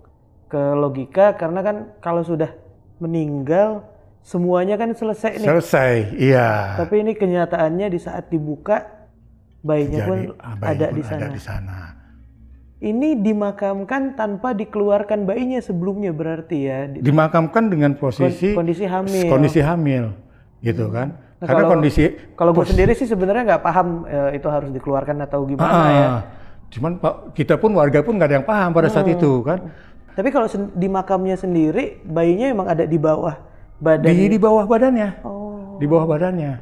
ke logika karena kan kalau sudah meninggal semuanya kan selesai nih. Selesai, iya. Tapi ini kenyataannya di saat dibuka bayinya Jadi, pun ah, bayi ada pun di sana. Ada di sana. Ini dimakamkan tanpa dikeluarkan bayinya sebelumnya berarti ya. Dimakamkan dengan posisi kondisi hamil. Kondisi hamil gitu hmm. kan Nah, Karena kalau, kondisi kalau gue sendiri sih sebenarnya nggak paham e, itu harus dikeluarkan atau gimana ah, ya. Cuman kita pun warga pun nggak ada yang paham pada saat hmm. itu kan. Tapi kalau di makamnya sendiri bayinya emang ada di bawah badan. Di di gitu? bawah badannya. Oh. Di bawah badannya.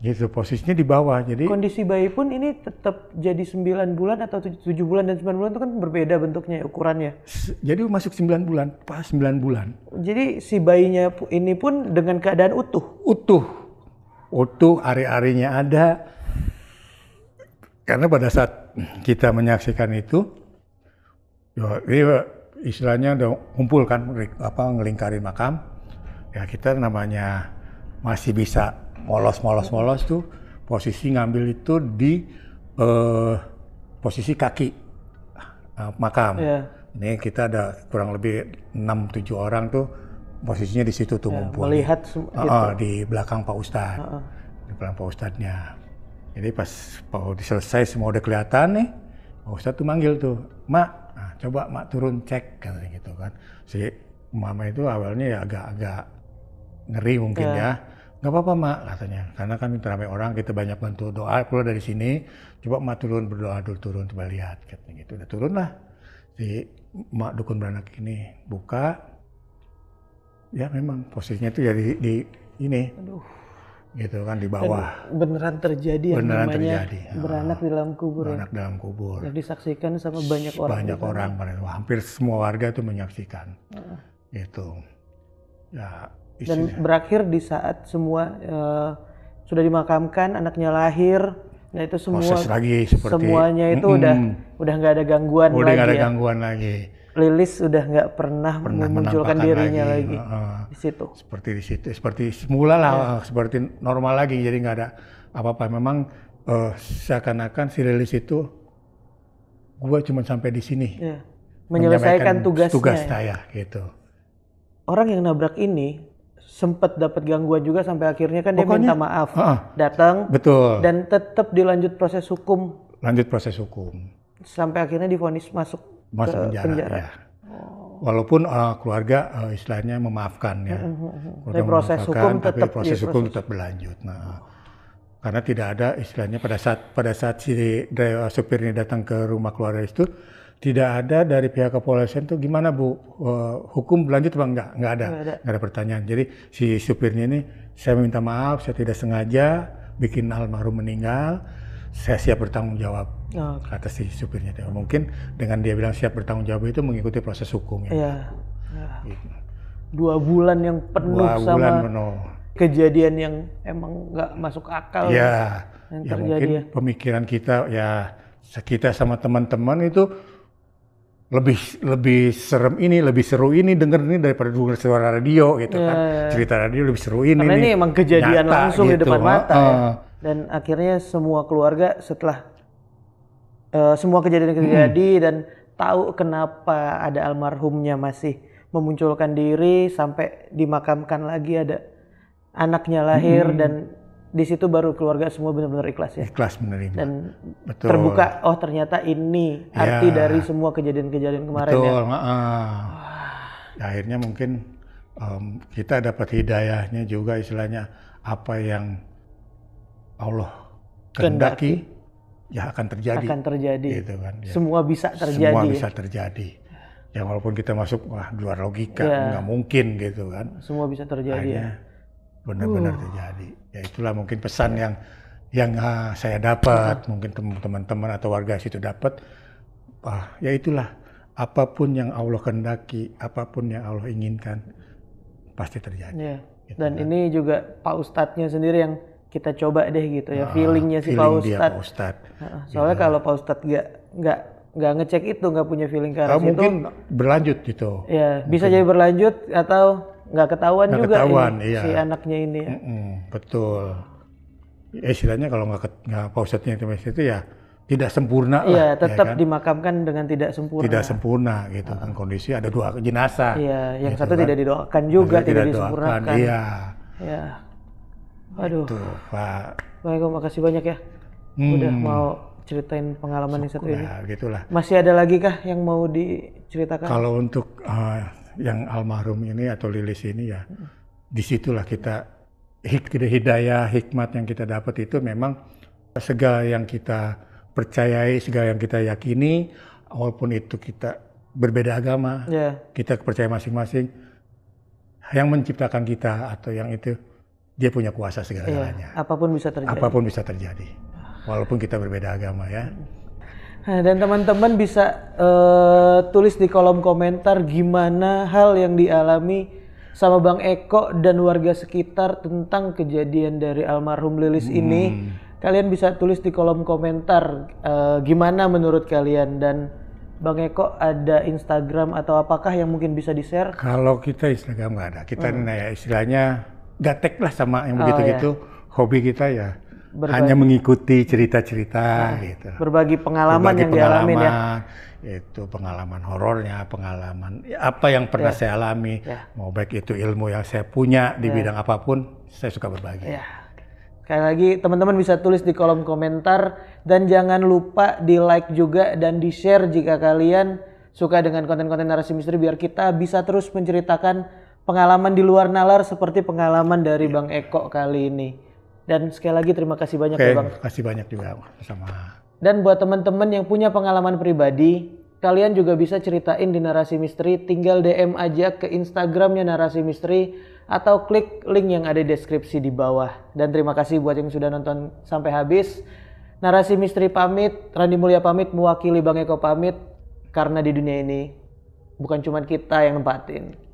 Gitu posisinya di bawah. Jadi kondisi bayi pun ini tetap jadi 9 bulan atau 7 bulan dan 9 bulan itu kan berbeda bentuknya ya, ukurannya. Jadi masuk 9 bulan, pas 9 bulan. Jadi si bayinya ini pun dengan keadaan utuh. Utuh utuh, ari-arinya ada. Karena pada saat kita menyaksikan itu, ya ini iya, istilahnya udah kumpul kan, apa ngelingkarin makam. Ya kita namanya masih bisa molos-molos-molos tuh posisi ngambil itu di eh, posisi kaki ah, makam. Yeah. Ini kita ada kurang lebih 6-7 orang tuh posisinya di situ tuh ya, ngumpul melihat uh, di belakang Pak Ustad, uh, ah, uh. di belakang Pak Ustadnya. jadi pas Pak Ustadz selesai semua udah kelihatan nih Pak Ustad tuh manggil tuh Mak nah, coba Mak turun cek katanya gitu kan si Mama itu awalnya ya agak-agak ngeri mungkin ya. ya nggak apa-apa mak katanya karena kan ramai orang kita banyak bantu doa keluar dari sini coba mak turun berdoa dulu turun coba lihat katanya gitu udah turun lah si mak dukun beranak ini buka ya memang posisinya itu jadi ya di, ini Aduh. gitu kan di bawah Dan beneran terjadi yang beneran terjadi. beranak di dalam kubur ya. beranak ya? dalam kubur yang disaksikan sama banyak orang banyak gitu. orang pada hampir semua warga itu menyaksikan uh. itu ya isinya. dan berakhir di saat semua uh, sudah dimakamkan anaknya lahir nah itu semua proses lagi seperti semuanya itu mm, udah udah nggak ada gangguan udah lagi ada ya. gangguan lagi Lilis sudah nggak pernah, pernah memunculkan dirinya lagi, lagi. Uh, di situ. Seperti di situ, seperti semula lah, yeah. Iya. seperti normal lagi. Jadi nggak ada apa-apa. Memang uh, seakan-akan si Lilis itu, gue cuma sampai di sini. Iya. Yeah. Menyelesaikan tugasnya. Tugas saya, ya. gitu. Orang yang nabrak ini sempat dapat gangguan juga sampai akhirnya kan Pokoknya, dia minta maaf, uh, datang, betul. Dan tetap dilanjut proses hukum. Lanjut proses hukum. Sampai akhirnya difonis masuk masa ke penjara. penjara. Ya. Walaupun uh, keluarga uh, istilahnya memaafkan ya, mm-hmm, mm-hmm. tapi proses hukum tapi tetap ya, hukum tetap berlanjut. Nah, karena tidak ada istilahnya pada saat pada saat si driver, eh, supir ini datang ke rumah keluarga itu tidak ada dari pihak kepolisian itu gimana bu uh, hukum berlanjut bang nggak nggak ada nggak ada. Nggak ada pertanyaan jadi si supirnya ini saya minta maaf saya tidak sengaja bikin almarhum meninggal saya siap bertanggung jawab Oh. Okay. si supirnya. itu Mungkin dengan dia bilang siap bertanggung jawab itu mengikuti proses hukumnya. ya. Iya. Iya. Gitu. Dua bulan yang penuh Dua sama penuh. kejadian yang emang nggak masuk akal. Yeah. Yang ya mungkin ya. pemikiran kita ya kita sama teman-teman itu lebih lebih serem ini, lebih seru ini denger ini daripada dengar suara radio gitu yeah. kan. Iya, Cerita radio lebih seru ini. Karena nih, ini emang kejadian nyata, langsung gitu. di depan gitu. mata. Uh, ya. Dan akhirnya semua keluarga setelah Eh, semua kejadian-kejadian hmm. dan tahu kenapa ada almarhumnya masih memunculkan diri sampai dimakamkan lagi ada anaknya lahir hmm. dan di situ baru keluarga semua benar-benar ikhlas ya. Ikhlas menerima. Dan Betul. terbuka, oh ternyata ini ya. arti ya. dari semua kejadian-kejadian kemarin Betul. ya. Betul. Uh, Akhirnya mungkin um, kita dapat hidayahnya juga istilahnya apa yang Allah kendaki, kendaki ya akan terjadi. Akan terjadi. Gitu kan. Ya. Semua bisa terjadi. Semua bisa terjadi. Ya walaupun kita masuk wah dua luar logika ya. nggak mungkin gitu kan. Semua bisa terjadi. ya. benar-benar uh. terjadi. Ya itulah mungkin pesan ya. yang yang ah, saya dapat, ya. mungkin teman-teman atau warga situ dapat. Wah, ya itulah apapun yang Allah kendaki, apapun yang Allah inginkan pasti terjadi. Ya. Gitu Dan kan. ini juga Pak Ustadznya sendiri yang kita coba deh gitu ya ah, feelingnya si feeling Pak Ustad. Pak Ustad. Soalnya iya. kalau Pak Ustadz nggak nggak nggak ngecek itu nggak punya feeling karena arah ah, mungkin berlanjut gitu. Ya mungkin. bisa jadi berlanjut atau nggak ketahuan gak juga ketahuan, ini, iya. si anaknya ini. Ya. Mm -mm, betul. Ya, istilahnya kalau nggak nggak Pak Ustadnya itu ya tidak sempurna iya, lah. Ya tetap ya kan? dimakamkan dengan tidak sempurna. Tidak sempurna gitu kan kondisi ada dua jenazah. Iya, yang ya, satu kan? tidak didoakan juga, tidak, tidak disempurnakan. Iya. Ya. Aduh. Itu, Pak. Baik, makasih banyak ya. Hmm. Udah mau ceritain pengalaman yang satu ini. gitulah. Masih ada lagi kah yang mau diceritakan? Kalau untuk uh, yang almarhum ini atau Lilis ini ya, hmm. disitulah kita hik hidayah, hikmat yang kita dapat itu memang segala yang kita percayai, segala yang kita yakini, walaupun itu kita berbeda agama, yeah. kita percaya masing-masing, yang menciptakan kita atau yang itu dia punya kuasa segala-galanya. Ya, apapun bisa terjadi. Apapun bisa terjadi. Walaupun kita berbeda agama ya. Nah, dan teman-teman bisa uh, tulis di kolom komentar gimana hal yang dialami sama Bang Eko dan warga sekitar tentang kejadian dari almarhum Lilis hmm. ini. Kalian bisa tulis di kolom komentar uh, gimana menurut kalian dan Bang Eko ada Instagram atau apakah yang mungkin bisa di-share? Kalau kita Instagram nggak ada. Kita hmm. istilahnya gatek lah sama yang oh, begitu-gitu. Oh, iya. Hobi kita ya Berbagi. hanya mengikuti cerita-cerita nah, gitu. Berbagi pengalaman berbagi yang pengalaman, dialami ya. Itu pengalaman horornya, pengalaman apa yang pernah yeah. saya alami, yeah. mau baik itu ilmu yang saya punya di yeah. bidang apapun, saya suka berbagi. Yeah. Sekali lagi teman-teman bisa tulis di kolom komentar dan jangan lupa di like juga dan di share jika kalian suka dengan konten-konten narasi misteri biar kita bisa terus menceritakan pengalaman di luar nalar seperti pengalaman dari iya. Bang Eko kali ini. Dan sekali lagi terima kasih banyak okay, ya Bang. Terima kasih banyak juga sama. Dan buat teman-teman yang punya pengalaman pribadi, kalian juga bisa ceritain di narasi misteri. Tinggal DM aja ke Instagramnya narasi misteri atau klik link yang ada di deskripsi di bawah. Dan terima kasih buat yang sudah nonton sampai habis. Narasi misteri pamit, Randi Mulia pamit, mewakili Bang Eko pamit. Karena di dunia ini bukan cuma kita yang nempatin.